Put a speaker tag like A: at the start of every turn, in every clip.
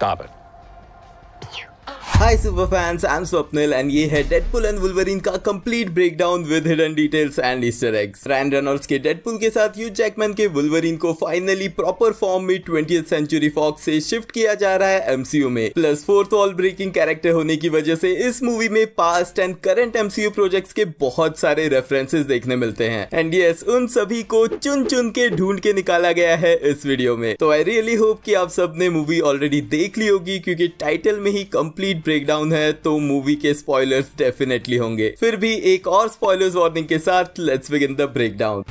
A: stop it. Hi super fans I am Swapnil and ये है Deadpool and Wolverine का complete breakdown with hidden details and Easter eggs Ryan Reynolds के Deadpool के साथ Hugh Jackman के Wolverine को finally proper form में twenty century Fox से शिफ्ट किया जा रहा है एमसीयू में plus fourth wall breaking character होने की वजह से इस मूवी में past and current MCU project के बहुत सारे रेफरेंसेज देखने मिलते हैं एंड यस उन सभी को चुन चुन के ढूंढ के निकाला गया है इस वीडियो में तो आई रियली होप की आप सबने मूवी ऑलरेडी देख ली होगी क्योंकि टाइटल में ही कंप्लीट ब्रेकडाउन है तो मूवी के स्पॉयलर्स डेफिनेटली होंगे फिर भी एक और स्पॉयलर्स वार्निंग के साथ लेट्स बिगिन द ब्रेकडाउन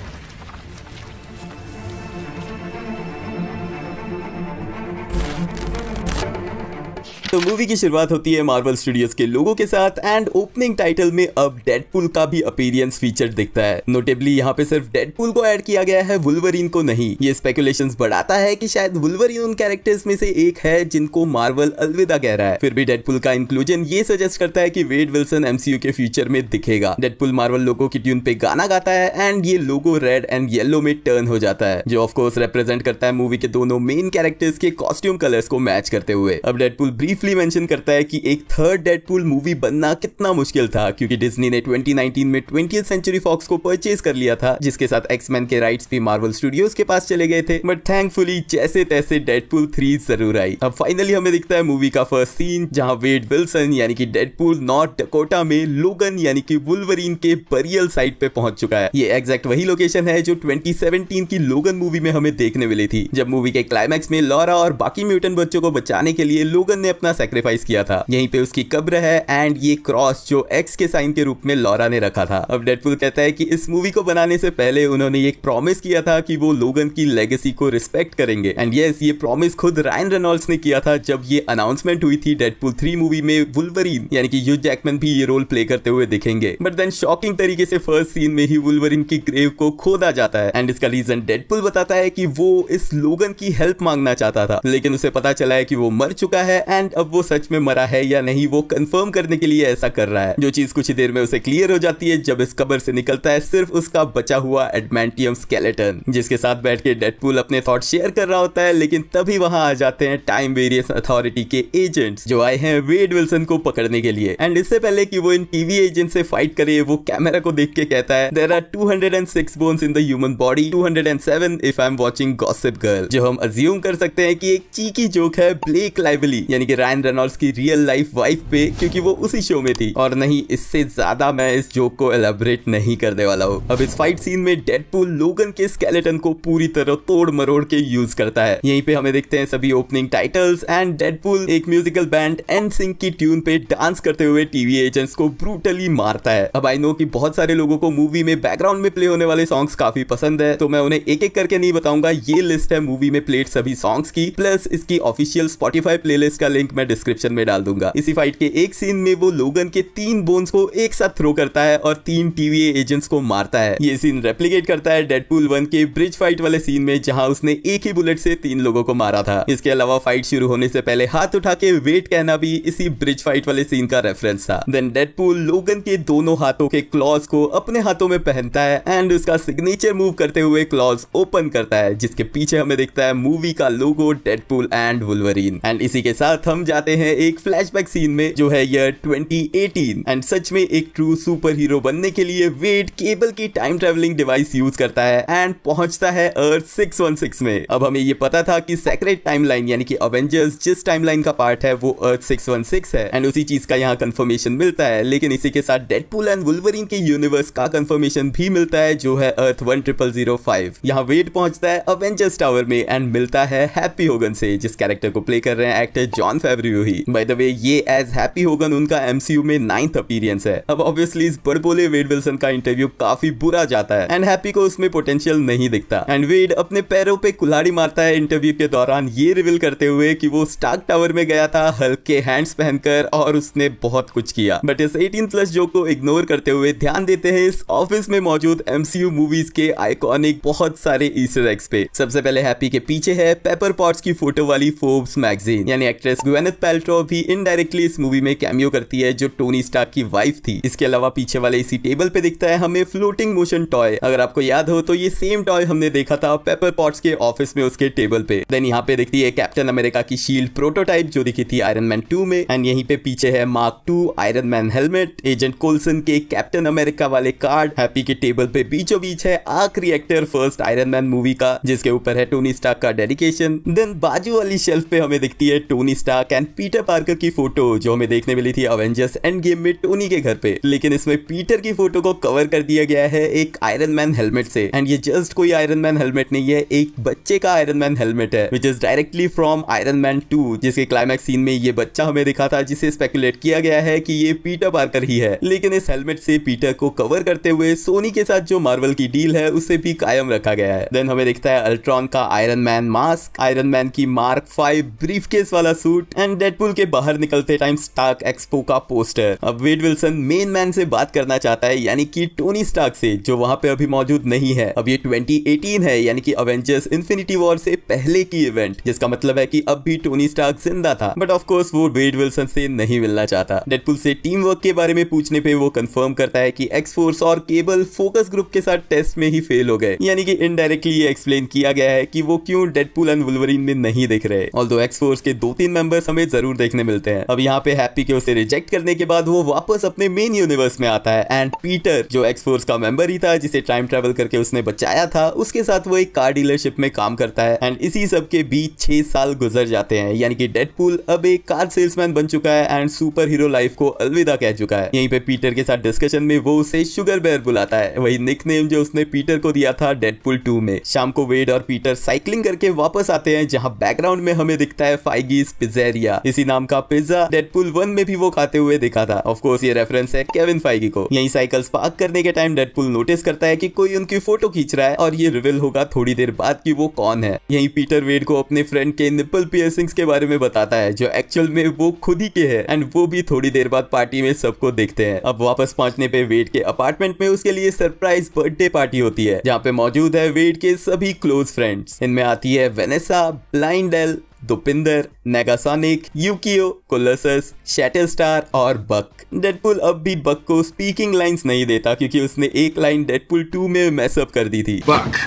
A: तो मूवी की शुरुआत होती है मार्वल स्टूडियोज के लोगों के साथ एंड ओपनिंग टाइटल में अब डेडपुल का भी अपीरियंस फीचर दिखता है नोटेबली यहाँ पे सिर्फ डेडपुल को ऐड किया गया है वुलवरीन को नहीं ये स्पेकुलेशंस बढ़ाता है कि शायद वुलवरीन उन कैरेक्टर्स में से एक है जिनको मार्वल अलविदा कह रहा है फिर भी डेडपुल का इंक्लूजन ये सजेस्ट करता है की वेड विल्सन एमसीयू के फ्यूचर में दिखेगा डेडपुल मार्वल लोगों की ट्यून पे गाना गाता है एंड ये लोगो रेड एंड येलो में टर्न हो जाता है जो ऑफकोर्स रिप्रेजेंट करता है मूवी के दोनों मेन कैरेक्टर्स के कॉस्ट्यूम कलर्स को मैच करते हुए अब डेडपुल ब्रीफ ब्रीफली मेंशन करता है कि एक थर्ड डेडपूल मूवी बनना कितना मुश्किल था क्योंकि डिज्नी ने 2019 में ट्वेंटी सेंचुरी फॉक्स को परचेज कर लिया था जिसके साथ एक्समैन के राइट्स भी मार्वल स्टूडियोज के पास चले गए थे बट थैंकफुली जैसे तैसे डेडपूल थ्री जरूर आई अब फाइनली हमें दिखता है मूवी का फर्स्ट सीन जहां वेड विल्सन यानी कि डेडपूल नॉर्थ डकोटा में लोगन यानी कि वुलवरीन के बरियल साइट पे पहुंच चुका है ये एग्जैक्ट वही लोकेशन है जो 2017 की लोगन मूवी में हमें देखने मिली थी जब मूवी के क्लाइमैक्स में लॉरा और बाकी म्यूटन बच्चों को बचाने के लिए लोगन ने अपना कितना सेक्रीफाइस किया था यहीं पे उसकी कब्र है एंड ये क्रॉस जो एक्स के साइन के रूप में लॉरा ने रखा था अब डेडपुल कहता है कि इस मूवी को बनाने से पहले उन्होंने एक प्रॉमिस किया था कि वो लोगन की लेगेसी को रिस्पेक्ट करेंगे एंड यस ये प्रॉमिस खुद रायन रेनॉल्ड्स ने किया था जब ये अनाउंसमेंट हुई थी डेडपुल थ्री मूवी में वुलवरीन यानी कि यू जैकमैन भी ये रोल प्ले करते हुए दिखेंगे बट देन शॉकिंग तरीके से फर्स्ट सीन में ही वुलवरीन की ग्रेव को खोदा जाता है एंड इसका रीजन डेडपुल बताता है कि वो इस लोगन की हेल्प मांगना चाहता था लेकिन उसे पता चला है कि वो मर चुका है एंड अब वो सच में मरा है या नहीं वो कंफर्म करने के लिए ऐसा कर रहा है जो चीज कुछ देर में उसे क्लियर हो जाती है जब इस कबर से निकलता है सिर्फ उसका बचा हुआ एडमेंटियम स्केलेटन जिसके साथ बैठ के डेडपुल अपने थॉट शेयर कर रहा होता है लेकिन तभी वहां आ जाते हैं टाइम वेरियस अथॉरिटी के एजेंट्स जो आए हैं वेड विल्सन को पकड़ने के लिए एंड इससे पहले कि वो इन टीवी एजेंट से फाइट करे वो कैमरा को देख के कहता है there are 206 bones in the human body 207 if I am watching Gossip Girl जो हम अज्यूम कर सकते हैं कि एक चीकी जोक है ब्लेक लाइवली यानी कि रैन रेनॉल्ड्स की रियल लाइफ वाइफ पे क्योंकि वो उसी शो में थी और नहीं इससे ज्यादा मैं इस जोक को एलेबरेट नहीं करने वाला हूँ अब इस फाइट सीन में डेडपुल लोगन के स्केलेटन को पूरी तरह तोड़ मरोड़ के यूज करता है यहीं पे हमें देखते हैं सभी ओपनिंग टाइटल्स एंड डेडपुल एक म्यूजिकल बैंड एन सिंह की ट्यून पे डांस करते हुए टीवी एजेंट्स को ब्रूटली मारता है अब आई नो की बहुत सारे लोगों को मूवी में बैकग्राउंड में प्ले होने वाले सॉन्ग्स काफी पसंद है तो मैं उन्हें एक एक करके नहीं बताऊंगा ये लिस्ट है मूवी में प्लेट सभी सॉन्ग्स की प्लस इसकी ऑफिशियल स्पॉटिफाई प्लेलिस्ट का लिंक मैं डिस्क्रिप्शन में डाल दूंगा इसी फाइट के एक सीन में वो लोगन के तीन बोन्स को एक साथ थ्रो करता है और तीन टीवी एजेंट्स को मारता है ये सीन रेप्लीकेट करता है डेडपुल वन के ब्रिज फाइट वाले सीन में जहाँ उसने एक ही बुलेट से तीन लोगों को मारा था इसके अलावा फाइट शुरू होने से पहले हाथ उठा के वेट कहना भी इसी ब्रिज फाइट वाले सीन का रेफरेंस था देन डेडपुल लोगन के दोनों हाथों के क्लॉज को अपने हाथों में पहनता है एंड उसका सिग्नेचर मूव करते हुए क्लॉज ओपन करता है जिसके पीछे हमें दिखता है मूवी का logo Deadpool and Wolverine and इसी के साथ हम जाते हैं एक फ्लैशबैक सीन में जो है ईयर 2018 एंड सच में एक ट्रू सुपर हीरो बनने के लिए वेट केबल की टाइम ट्रेवलिंग डिवाइस यूज करता है एंड पहुंचता है अर्थ सिक्स में अब हमें ये पता था कि सेक्रेट टाइमलाइन यानी कि अवेंजर्स जिस टाइमलाइन का पार्ट है वो अर्थ सिक्स है एंड उसी चीज का यहाँ कंफर्मेशन मिलता है लेकिन इसी के साथ डेडपूल एंड वुलवरिन के यूनिवर्स का कंफर्मेशन भी मिलता है जो है Earth one triple zero five यहाँ वेट पहुंचता है अवेंजर्स टावर में एंड मिलता है हैप्पी होगन से जिस कैरेक्टर को प्ले कर रहे हैं एक्टर जॉन फेवर रिव्यू ही बाय द वे ये एज हैप्पी होगन उनका एमसीयू में नाइन्थ अपीरियंस है अब ऑब्वियसली इस बड़बोले वेड विल्सन का इंटरव्यू काफी बुरा जाता है एंड हैप्पी को उसमें पोटेंशियल नहीं दिखता एंड वेड अपने पैरों पे कुल्हाड़ी मारता है इंटरव्यू के दौरान ये रिविल करते हुए कि वो स्टार्क टावर में गया था हल्के हैंड्स पहनकर और उसने बहुत कुछ किया बट इस एटीन प्लस जोक को इग्नोर करते हुए ध्यान देते हैं इस ऑफिस में मौजूद एमसीयू मूवीज के आइकॉनिक बहुत सारे ईस्टर पे सबसे पहले हैप्पी के पीछे है पेपर पॉट्स की फोटो वाली फोर्ब्स मैगजीन यानी एक्ट्रेस ग्वेन ग्वेनेथ पेल्ट्रो भी इनडायरेक्टली इस मूवी में कैमियो करती है जो टोनी स्टार की वाइफ थी इसके अलावा पीछे वाले इसी टेबल पे दिखता है हमें फ्लोटिंग मोशन टॉय अगर आपको याद हो तो ये सेम टॉय हमने देखा था पेपर पॉट्स के ऑफिस में उसके टेबल पे देन यहाँ पे दिखती है कैप्टन अमेरिका की शील्ड प्रोटोटाइप जो दिखी थी आयरन मैन टू में एंड यहीं पे पीछे है Mark two Iron Man helmet agent Coulson के कैप्टन अमेरिका वाले कार्ड हैप्पी के टेबल पे बीचों बीच है arc reactor first Iron Man movie का जिसके ऊपर है टोनी स्टार का डेडिकेशन देन बाजू वाली शेल्फ पे हमें दिखती है Tony Star Stark and Peter Parker की फोटो जो हमें देखने मिली थी अवेंजर्स एंड गेम में टोनी के घर पे लेकिन इसमें पीटर की फोटो को कवर कर दिया गया है एक आयरन मैन हेलमेट से एंड ये जस्ट कोई आयरन मैन हेलमेट नहीं है एक बच्चे का आयरन मैन हेलमेट है which is directly from Iron Man two जिसके क्लाइमैक्स सीन में ये बच्चा हमें दिखा था जिसे स्पेकुलेट किया गया है कि ये पीटर पार्कर ही है लेकिन इस हेलमेट से पीटर को कवर करते हुए सोनी के साथ जो मार्वल की डील है उसे भी कायम रखा गया है देन हमें दिखता है अल्ट्रॉन का Iron Man mask Iron Man की मार्क फाइव ब्रीफ वाला सूट एंड डेडपुल के बाहर निकलते टाइम स्टार्क एक्सपो का पोस्टर अब वेड विल्सन मेन मैन से बात करना चाहता है यानी कि टोनी स्टार्क से जो वहां पे अभी मौजूद नहीं है अब ये 2018 है यानी कि अवेंजर्स इन्फिनिटी वॉर से पहले की इवेंट जिसका मतलब है कि अब भी टोनी स्टार्क जिंदा था बट ऑफकोर्स वो वेड विल्सन से नहीं मिलना चाहता डेडपुल से टीम वर्क के बारे में पूछने पे वो कंफर्म करता है कि एक्स फोर्स और केबल फोकस ग्रुप के साथ टेस्ट में ही फेल हो गए यानी कि इनडायरेक्टली एक्सप्लेन किया गया है कि वो क्यों डेडपुल एंड वुलवरीन में नहीं दिख रहे ऑल दो एक्स फोर्स के दो तीन मेंबर्स हमें जरूर देखने मिलते हैं अब यहाँ पे हैप्पी के उसे रिजेक्ट करने के बाद वो वापस अपने मेन यूनिवर्स में आता है एंड पीटर जो एक्सफोर्स का मेंबर ही था जिसे टाइम ट्रेवल करके उसने बचाया था उसके साथ वो एक कार डीलरशिप में काम करता है एंड इसी सब के बीच छह साल गुजर जाते हैं यानी कि डेडपूल अब एक कार सेल्समैन बन चुका है एंड सुपर हीरो लाइफ को अलविदा कह चुका है यहीं पे पीटर के साथ डिस्कशन में वो उसे शुगर बेयर बुलाता है वही निक नेम जो उसने पीटर को दिया था डेडपुल टू में शाम को वेड और पीटर साइकिलिंग करके वापस आते हैं जहाँ बैकग्राउंड में हमें दिखता है फाइगीज पिजेरी पिज्जेरिया इसी नाम का पिज्जा डेडपुल वन में भी वो खाते हुए दिखा था ऑफकोर्स ये रेफरेंस है केविन फाइगी को यही साइकिल पार्क करने के टाइम डेडपुल नोटिस करता है की कोई उनकी फोटो खींच रहा है और ये रिविल होगा थोड़ी देर बाद की वो कौन है यही पीटर वेड को अपने फ्रेंड के निपल पियर्सिंग्स के बारे में बताता है जो एक्चुअल में वो खुद ही के है एंड वो भी थोड़ी देर बाद पार्टी में सबको देखते हैं अब वापस पहुंचने पे वेड के अपार्टमेंट में उसके लिए सरप्राइज बर्थडे पार्टी होती है जहाँ पे मौजूद है वेड के सभी क्लोज फ्रेंड्स इनमें आती है Vanessa Blind Al Dopinder Negasonic Yukio Colossus Shatterstar और बक डेडपुल अब भी बक को स्पीकिंग लाइंस नहीं देता क्योंकि उसने एक लाइन डेडपुल टू में मैसअप कर दी थी बक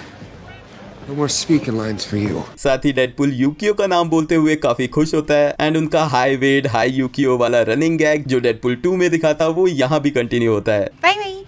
A: No more speaking lines for you. साथ ही डेडपुल यूकियो का नाम बोलते हुए काफी खुश होता है एंड उनका हाई वेड हाई यूकियो वाला रनिंग गैग जो डेडपुल टू में दिखा था वो यहाँ भी कंटिन्यू होता है bye bye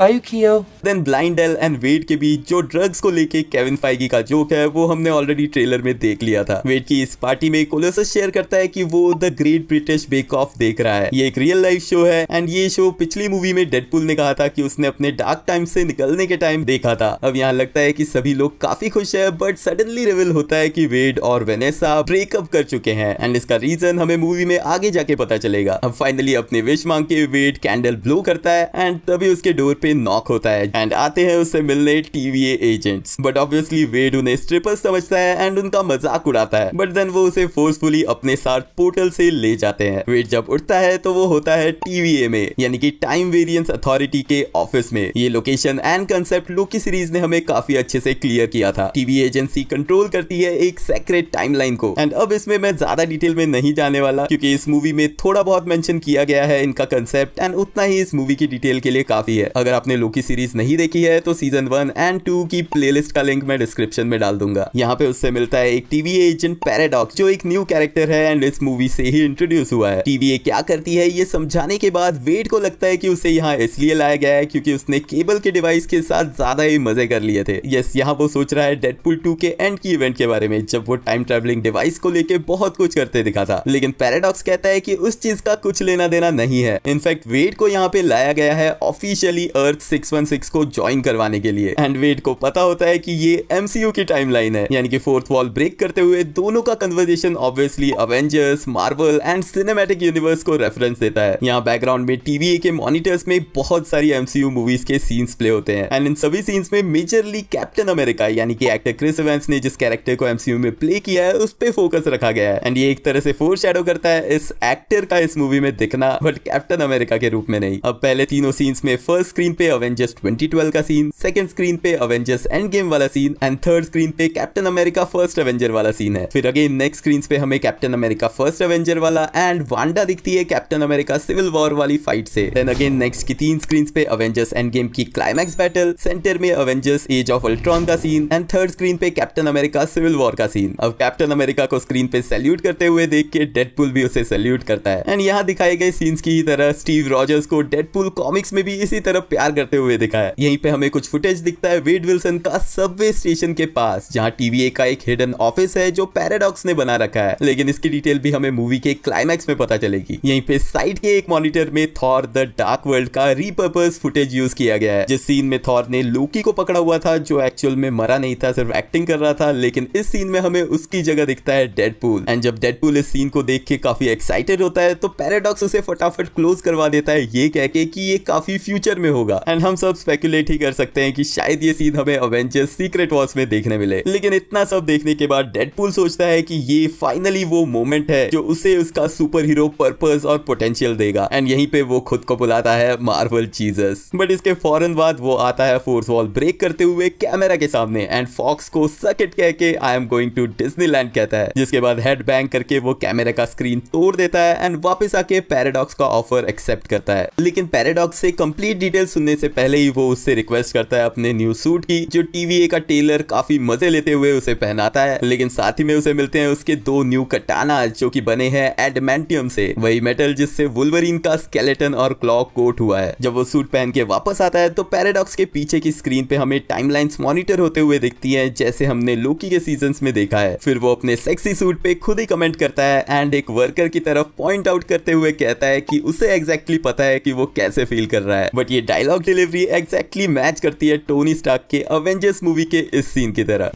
A: Yukio then Blind Al and Wade के बीच जो ड्रग्स को लेके केविन फाइगी का जोक है वो हमने ऑलरेडी ट्रेलर में देख लिया था वेट की इस पार्टी में कोलोसस शेयर करता है कि वो the Great British Bake Off देख रहा है ये एक रियल लाइफ शो है एंड ये शो पिछली मूवी में डेडपुल ने कहा था कि उसने अपने डार्क टाइम से निकलने के टाइम देखा था अब यहाँ लगता है कि सभी लोग काफी खुश है बट सडनली रिविल होता है कि वेड और वेनेसा ब्रेकअप कर चुके हैं एंड इसका रीजन हमें मूवी में आगे जाके पता चलेगा अब फाइनली अपने विश मांग के वेड कैंडल ब्लो करता है एंड तभी उसके डोर पे पे नॉक होता है एंड आते हैं उससे मिलने TVA agents but obviously Wade उन्हें स्ट्रिपर समझता है एंड उनका मजाक उड़ाता है बट देन वो उसे फोर्सफुली अपने साथ पोर्टल से ले जाते हैं वेड जब उठता है तो वो होता है टीवीए में यानी कि टाइम वेरियंस अथॉरिटी के ऑफिस में ये location and concept Loki series ने हमें काफी अच्छे से क्लियर किया था टीवी एजेंसी कंट्रोल करती है एक सेक्रेट टाइमलाइन को एंड अब इसमें मैं ज्यादा डिटेल में नहीं जाने वाला क्योंकि इस मूवी में थोड़ा बहुत मेंशन किया गया है इनका कंसेप्ट एंड उतना ही इस मूवी की डिटेल के लिए काफी है अगर आपने लोकी सीरीज नहीं देखी है तो सीजन वन एंड टू की प्लेलिस्ट का लिंक मैं डिस्क्रिप्शन में डाल दूंगा यहाँ पे उससे मिलता है एक टीवी एजेंट पैराडॉक्स जो एक न्यू कैरेक्टर है एंड इस मूवी से ही इंट्रोड्यूस हुआ है टीवी क्या करती है ये समझाने के बाद वेट को लगता है की उसे यहाँ इसलिए लाया गया है क्यूँकी उसने केबल के डिवाइस के साथ ज्यादा ही मजे कर लिए थे यस यहाँ वो सोच रहा है डेडपुल टू के एंड की इवेंट के बारे में जब वो टाइम ट्रेवलिंग डिवाइस को लेके बहुत कुछ करते दिखा था लेकिन पैराडॉक्स कहता है कि उस चीज का कुछ लेना देना नहीं है इनफैक्ट वेट को यहाँ पे लाया गया है ऑफिशियली अर्थ 616 को ज्वाइन करवाने के लिए एंड वेट को पता होता है कि ये एमसीयू की टाइमलाइन है यानी कि फोर्थ वॉल ब्रेक करते हुए दोनों का conversation obviously Avengers Marvel and cinematic universe को रेफरेंस देता है यहाँ बैकग्राउंड में टीवी के मॉनिटर्स में बहुत सारी एमसीयू मूवीज के सीन्स प्ले होते हैं एंड इन सभी सीन्स में मेजरली कैप्टन अमेरिका यानी कि एक्टर क्रिस इवेंस ने जिस कैरेक्टर को एमसीयू में प्ले किया है उस पर फोकस रखा गया है एंड ये एक तरह से फोर शेडो करता है इस एक्टर का इस मूवी में दिखना बट कैप्टन अमेरिका के रूप में नहीं अब पहले तीनों सीन्स में फर्स्ट स्क्रीन स्क्रीन पे अवेंजर्स 2012 का सीन सेकंड स्क्रीन पे अवेंजर्स एंड गेम वाला सीन एंड थर्ड स्क्रीन पे कैप्टन अमेरिका फर्स्ट अवेंजर वाला सीन है फिर अगेन नेक्स्ट स्क्रीन पे हमें कैप्टन अमेरिका फर्स्ट अवेंजर वाला एंड वांडा दिखती है कैप्टन अमेरिका सिविल वॉर वाली फाइट से देन अगेन नेक्स्ट की तीन स्क्रीन पे अवेंजर्स एंड गेम की क्लाइमैक्स बैटल सेंटर में अवेंजर्स एज ऑफ अल्ट्रॉन का सीन एंड थर्ड स्क्रीन पे कैप्टन अमेरिका सिविल वॉर का सीन अब कैप्टन अमेरिका को स्क्रीन पे सैल्यूट करते हुए देख के डेडपुल भी उसे सैल्यूट करता है एंड यहाँ दिखाए गए सीन्स की तरह स्टीव रॉजर्स को डेडपुल कॉमिक्स में भी इसी तरह प्यार करते हुए दिखा है यहीं पे हमें कुछ फुटेज दिखता है वेड विल्सन का सबवे स्टेशन के पास जहाँ टीवीए का एक हिडन ऑफिस है जो पैराडॉक्स ने बना रखा है लेकिन इसकी डिटेल भी हमें मूवी के क्लाइमैक्स में पता चलेगी यहीं पे साइड के एक मॉनिटर में थॉर द डार्क वर्ल्ड का रिपर्पज फुटेज यूज किया गया है जिस सीन में थॉर ने लोकी को पकड़ा हुआ था जो एक्चुअल में मरा नहीं था सिर्फ एक्टिंग कर रहा था लेकिन इस सीन में हमें उसकी जगह दिखता है डेडपुल एंड जब डेडपुल इस सीन को देख के काफी एक्साइटेड होता है तो पैराडॉक्स उसे फटाफट क्लोज करवा देता है ये कह के कि ये काफी फ्यूचर में होगा होगा एंड हम सब स्पेकुलेट ही कर सकते हैं कि शायद ये सीन हमें अवेंजर्स सीक्रेट वॉर्स में देखने मिले लेकिन इतना सब देखने के बाद डेडपूल सोचता है कि ये फाइनली वो मोमेंट है जो उसे उसका सुपर हीरो पर्पज और पोटेंशियल देगा एंड यहीं पे वो खुद को बुलाता है मार्वल चीजस बट इसके फौरन बाद वो आता है फोर्थ वॉल ब्रेक करते हुए कैमरा के सामने एंड फॉक्स को सकेट कह के I am going to Disneyland कहता है जिसके बाद हेड बैंग करके वो कैमरा का स्क्रीन तोड़ देता है एंड वापस आके पैराडॉक्स का ऑफर एक्सेप्ट करता है लेकिन पैराडॉक्स से कंप्लीट डिटेल्स सुनने से पहले ही वो उससे रिक्वेस्ट करता है अपने न्यू सूट की जो टीवीए का टेलर काफी मजे लेते हुए उसे पहनाता है लेकिन साथ ही में उसे मिलते हैं उसके दो न्यू कटाना जो की बने हैं एडमेंटियम से वही मेटल जिससे वुलवरिन का स्केलेटन और क्लॉक कोट हुआ है जब वो सूट पहन के वापस आता है तो पैराडॉक्स के पीछे की स्क्रीन पे हमें टाइम मॉनिटर होते हुए दिखती है जैसे हमने लोकी के सीजन में देखा है फिर वो अपने सेक्सी सूट पे खुद ही कमेंट करता है एंड एक वर्कर की तरफ पॉइंट आउट करते हुए कहता है कि उसे एग्जैक्टली exactly पता है कि वो कैसे फील कर रहा है बट ये dialogue dialogue delivery exactly match करती है टोनी स्टार्क के अवेंजर्स मूवी के इस सीन की तरह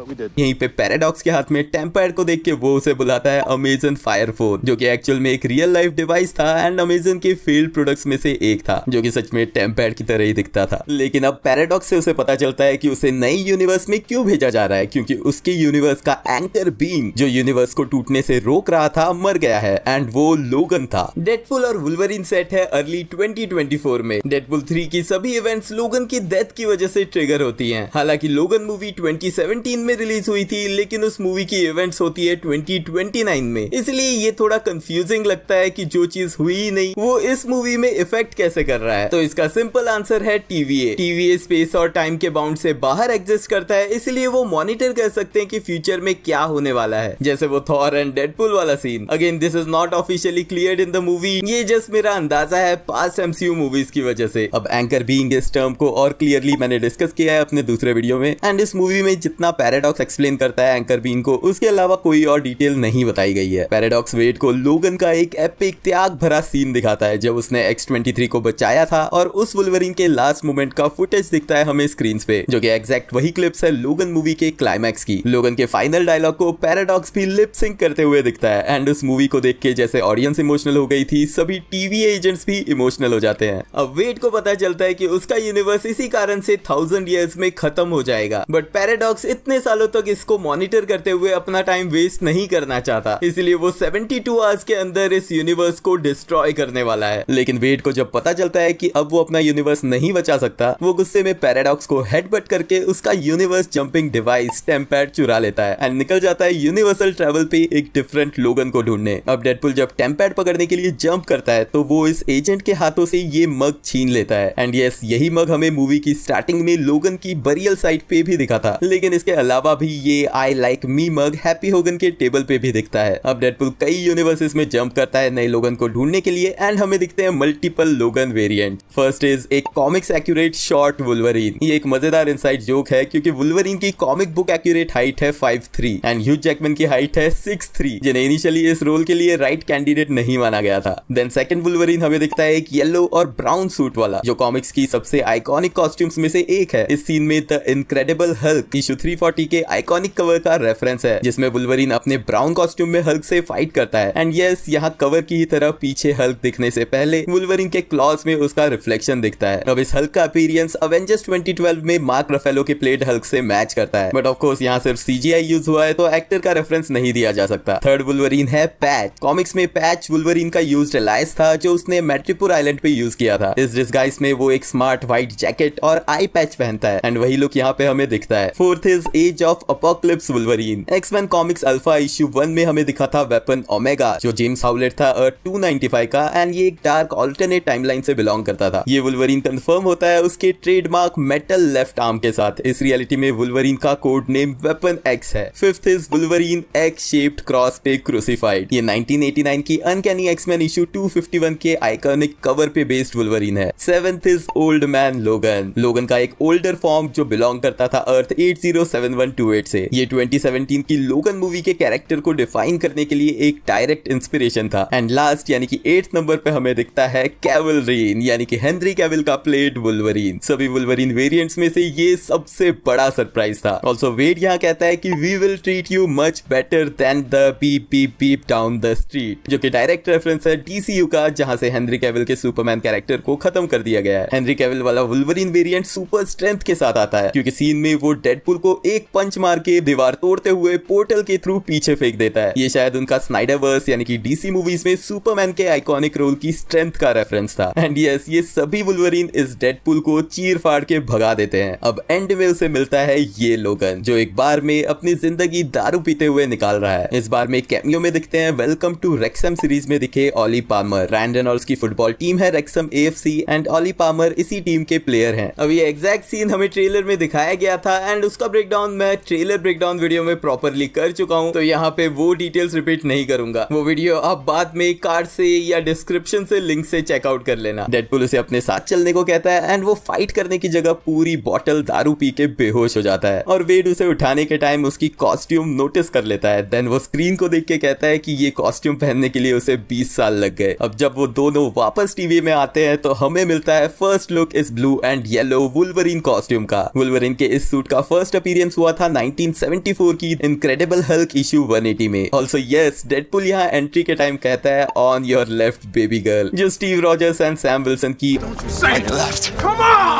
A: यहीं पे पैराडॉक्स के हाथ में टेम्पायर को देख के वो उसे बुलाता है अमेजन फायर फोन जो कि एक्चुअल में एक रियल लाइफ डिवाइस था एंड अमेजन के फील्ड प्रोडक्ट्स में से एक था जो कि सच में टेम्पायर की तरह ही दिखता था लेकिन अब पैराडॉक्स से उसे पता चलता है कि उसे नई यूनिवर्स में क्यों भेजा जा रहा है क्योंकि उसके यूनिवर्स का एंकर बीम जो यूनिवर्स को टूटने से रोक रहा था मर गया है एंड वो लोगन था डेटफुल और वुलवरिन सेट है अर्ली फोर में डेटफुल थ्री की सभी इवेंट्स लोगन की डेथ की वजह से ट्रिगर होती है हालांकि लोगन मूवी ट्वेंटी में में रिलीज हुई थी लेकिन उस मूवी की इवेंट्स होती है 2029 में इसलिए ये थोड़ा कंफ्यूजिंग लगता है कि जो चीज हुई ही नहीं वो इस मूवी में इफेक्ट कैसे कर रहा है तो इसका सिंपल आंसर है टीवीए टीवीए स्पेस और टाइम के बाउंड से बाहर एग्जिस्ट करता है इसलिए वो मॉनिटर कर सकते हैं कि फ्यूचर में क्या होने वाला है जैसे वो थॉर एंड डेडपुल वाला scene again this is not officially clear in the movie ये जस्ट मेरा अंदाजा है पास्ट एमसीयू मूवीज की वजह से अब एंकर बींग इस टर्म को और क्लियरली मैंने डिस्कस किया है अपने दूसरे वीडियो में एंड इस मूवी में जितना पैर पैराडॉक्स एक्सप्लेन करता है एंकर बीन को उसके अलावा कोई और डिटेल नहीं बताई गई है पैराडॉक्स वेट को लोगन का एक एपिक त्याग भरा सीन दिखाता है जब उसने एक्स को बचाया था और उस वुलवरिन के लास्ट मोमेंट का फुटेज दिखता है हमें स्क्रीन पे जो की एग्जैक्ट वही क्लिप्स है लोगन मूवी के क्लाइमैक्स की लोगन के फाइनल डायलॉग को पैराडॉक्स भी लिप सिंक करते हुए दिखता है एंड उस मूवी को देख के जैसे ऑडियंस इमोशनल हो गई थी सभी टीवी एजेंट्स भी इमोशनल हो जाते हैं अब वेट को पता चलता है कि उसका यूनिवर्स इसी कारण से थाउजेंड ईयर्स में खत्म हो जाएगा बट पैराडॉक्स इतने सालों तक इसको मॉनिटर करते हुए अपना टाइम वेस्ट नहीं करना चाहता इसलिए वो 72 आवर्स के अंदर इस यूनिवर्स को डिस्ट्रॉय करने वाला है लेकिन वेट को जब पता चलता है कि अब वो अपना यूनिवर्स नहीं बचा सकता वो गुस्से में पैराडॉक्स को हेडबट करके उसका यूनिवर्स जंपिंग डिवाइस टेम्पैड चुरा लेता है एंड निकल जाता है यूनिवर्सल ट्रेवल पे एक डिफरेंट लोगन को ढूंढने अब डेडपुल जब टेम्पैड पकड़ने के लिए जंप करता है तो वो इस एजेंट के हाथों से ये मग छीन लेता है एंड यस यही मग हमें मूवी की स्टार्टिंग में लोगन की बरियल साइट पे भी दिखा था लेकिन इसके अलावा भी ये I like me mug Happy Hogan के टेबल पे भी दिखता है अब डेडपुल कई यूनिवर्सेस में जंप करता है नए लोगन को ढूंढने के लिए एंड हमें दिखते हैं multiple Logan variant first is एक कॉमिक्स एक्यूरेट शॉर्ट वुलवरीन ये एक मजेदार इनसाइड जोक है क्योंकि वुलवरीन की कॉमिक बुक एक्यूरेट हाइट है five three and Hugh Jackman की हाइट है सिक्स थ्री जिन्हें इनिशियली इस रोल के लिए राइट कैंडिडेट नहीं माना गया था देन सेकंड वुलवरीन हमें दिखता है एक येलो और ब्राउन सूट वाला जो कॉमिक्स की सबसे आइकॉनिक कॉस्ट्यूम्स में से एक है इस सीन में द इनक्रेडिबल हल्क इशू 40 के आइकॉनिक कवर का रेफरेंस है जिसमें बुलवरीन अपने ब्राउन कॉस्ट्यूम में हल्क से फाइट करता है एंड यस यहाँ कवर की ही तरह पीछे हल्क दिखने से पहले बुलवरीन के क्लॉज में उसका रिफ्लेक्शन दिखता है अब इस हल्क का अपीरियंस अवेंजर्स 2012 में मार्क रफेलो के प्लेड हल्क से मैच करता है बट ऑफकोर्स यहाँ सिर्फ सीजीआई यूज हुआ है तो एक्टर का रेफरेंस नहीं दिया जा सकता थर्ड बुलवरीन है पैच कॉमिक्स में पैच बुलवरीन का यूज लाइस था जो उसने मेट्रीपुर आइलैंड पे यूज किया था इस डिस्गाइस में वो एक स्मार्ट व्हाइट जैकेट और आई पैच पहनता है एंड वही लुक यहाँ पे हमें दिखता है fourth is a Age of Apocalypse Wolverine X-Men comics Alpha issue one में हमें दिखा था वेपन ओमेगा जो जेम्स हाउलेट था अर्थ टू का एंड ये एक डार्क ऑल्टरनेट टाइमलाइन से बिलोंग करता था ये वुल्वरीन कंफर्म होता है उसके ट्रेडमार्क मेटल लेफ्ट आर्म के साथ इस रियलिटी में वुल्वरीन का कोड नेम वेपन एक्स है fifth is Wolverine X shaped cross पे क्रूसिफाइड ये 1989 की अनकैनी एक्समैन इशू 251 के आइकॉनिक कवर पे बेस्ड वुल्वरीन है seventh is Old Man Logan Logan का एक ओल्डर फॉर्म जो बिलोंग करता था अर्थ एट 7128 से ये 2017 की लोगन मूवी के कैरेक्टर को डिफाइन करने के लिए एक डायरेक्ट इंस्पिरेशन था एंड लास्ट यानी कि नंबर पे हमें दिखता है यानी कि हेनरी कैवल का वुलवरीन सभी वुलवरीन में से ये सबसे बड़ा सरप्राइज था ऑल्सो यहाँ कहता है कि we will treat you much better than the beep beep beep down the street जो कि डायरेक्ट रेफरेंस है डीसीयू का जहां से हेनरी कैवल के सुपरमैन कैरेक्टर को खत्म कर दिया गया है हेनरी कैवल वाला वुलवरीन वेरिएंट सुपर स्ट्रेंथ के साथ आता है क्योंकि सीन में वो डेडपुल को एक पंच मार के दीवार तोड़ते हुए पोर्टल के थ्रू पीछे फेंक देता है ये शायद उनका स्नाइडरवर्स यानी कि डीसी मूवीज में सुपरमैन के आइकॉनिक रोल की स्ट्रेंथ का रेफरेंस था एंड यस ये सभी वुलवरीन इस डेडपुल को चीर फाड़ के भगा देते हैं अब एंड में उसे मिलता है ये लोगन जो एक बार में अपनी जिंदगी दारू पीते हुए निकाल रहा है इस बार में कैमियो में दिखते हैं वेलकम टू रेक्सम सीरीज में दिखे ऑली पामर रैंडन और की फुटबॉल टीम है Wrexham A and Ollie Palmer इसी टीम के प्लेयर हैं अब ये एग्जैक्ट सीन हमें ट्रेलर में दिखाया गया था एंड उसका ब्रेकडाउन मैं ट्रेलर ब्रेकडाउन वीडियो में प्रॉपरली कर चुका हूँ तो यहाँ पे वो डिटेल्स रिपीट नहीं करूंगा वो वीडियो आप बाद में कार्ड से या डिस्क्रिप्शन से लिंक से चेकआउट कर लेना डेडपुल उसे अपने साथ चलने को कहता है एंड वो फाइट करने की जगह पूरी बॉटल दारू पी के बेहोश हो जाता है और वेड उसे उठाने के टाइम उसकी कॉस्ट्यूम नोटिस कर लेता है देन वो स्क्रीन को देख के कहता है कि ये कॉस्ट्यूम पहनने के लिए उसे बीस साल लग गए अब जब वो दोनों वापस टीवी में आते हैं तो हमें मिलता है फर्स्ट लुक इस blue and yellow Wolverine costume का वुलवरिन के इस सूट का फर्स्ट अपीरियंस हुआ हुआ था 1974 की इनक्रेडिबल हल्क इशू 180 में ऑल्सो यस डेडपुल यहाँ एंट्री के टाइम कहता है on your left baby girl जो Steve Rogers and Sam Wilson की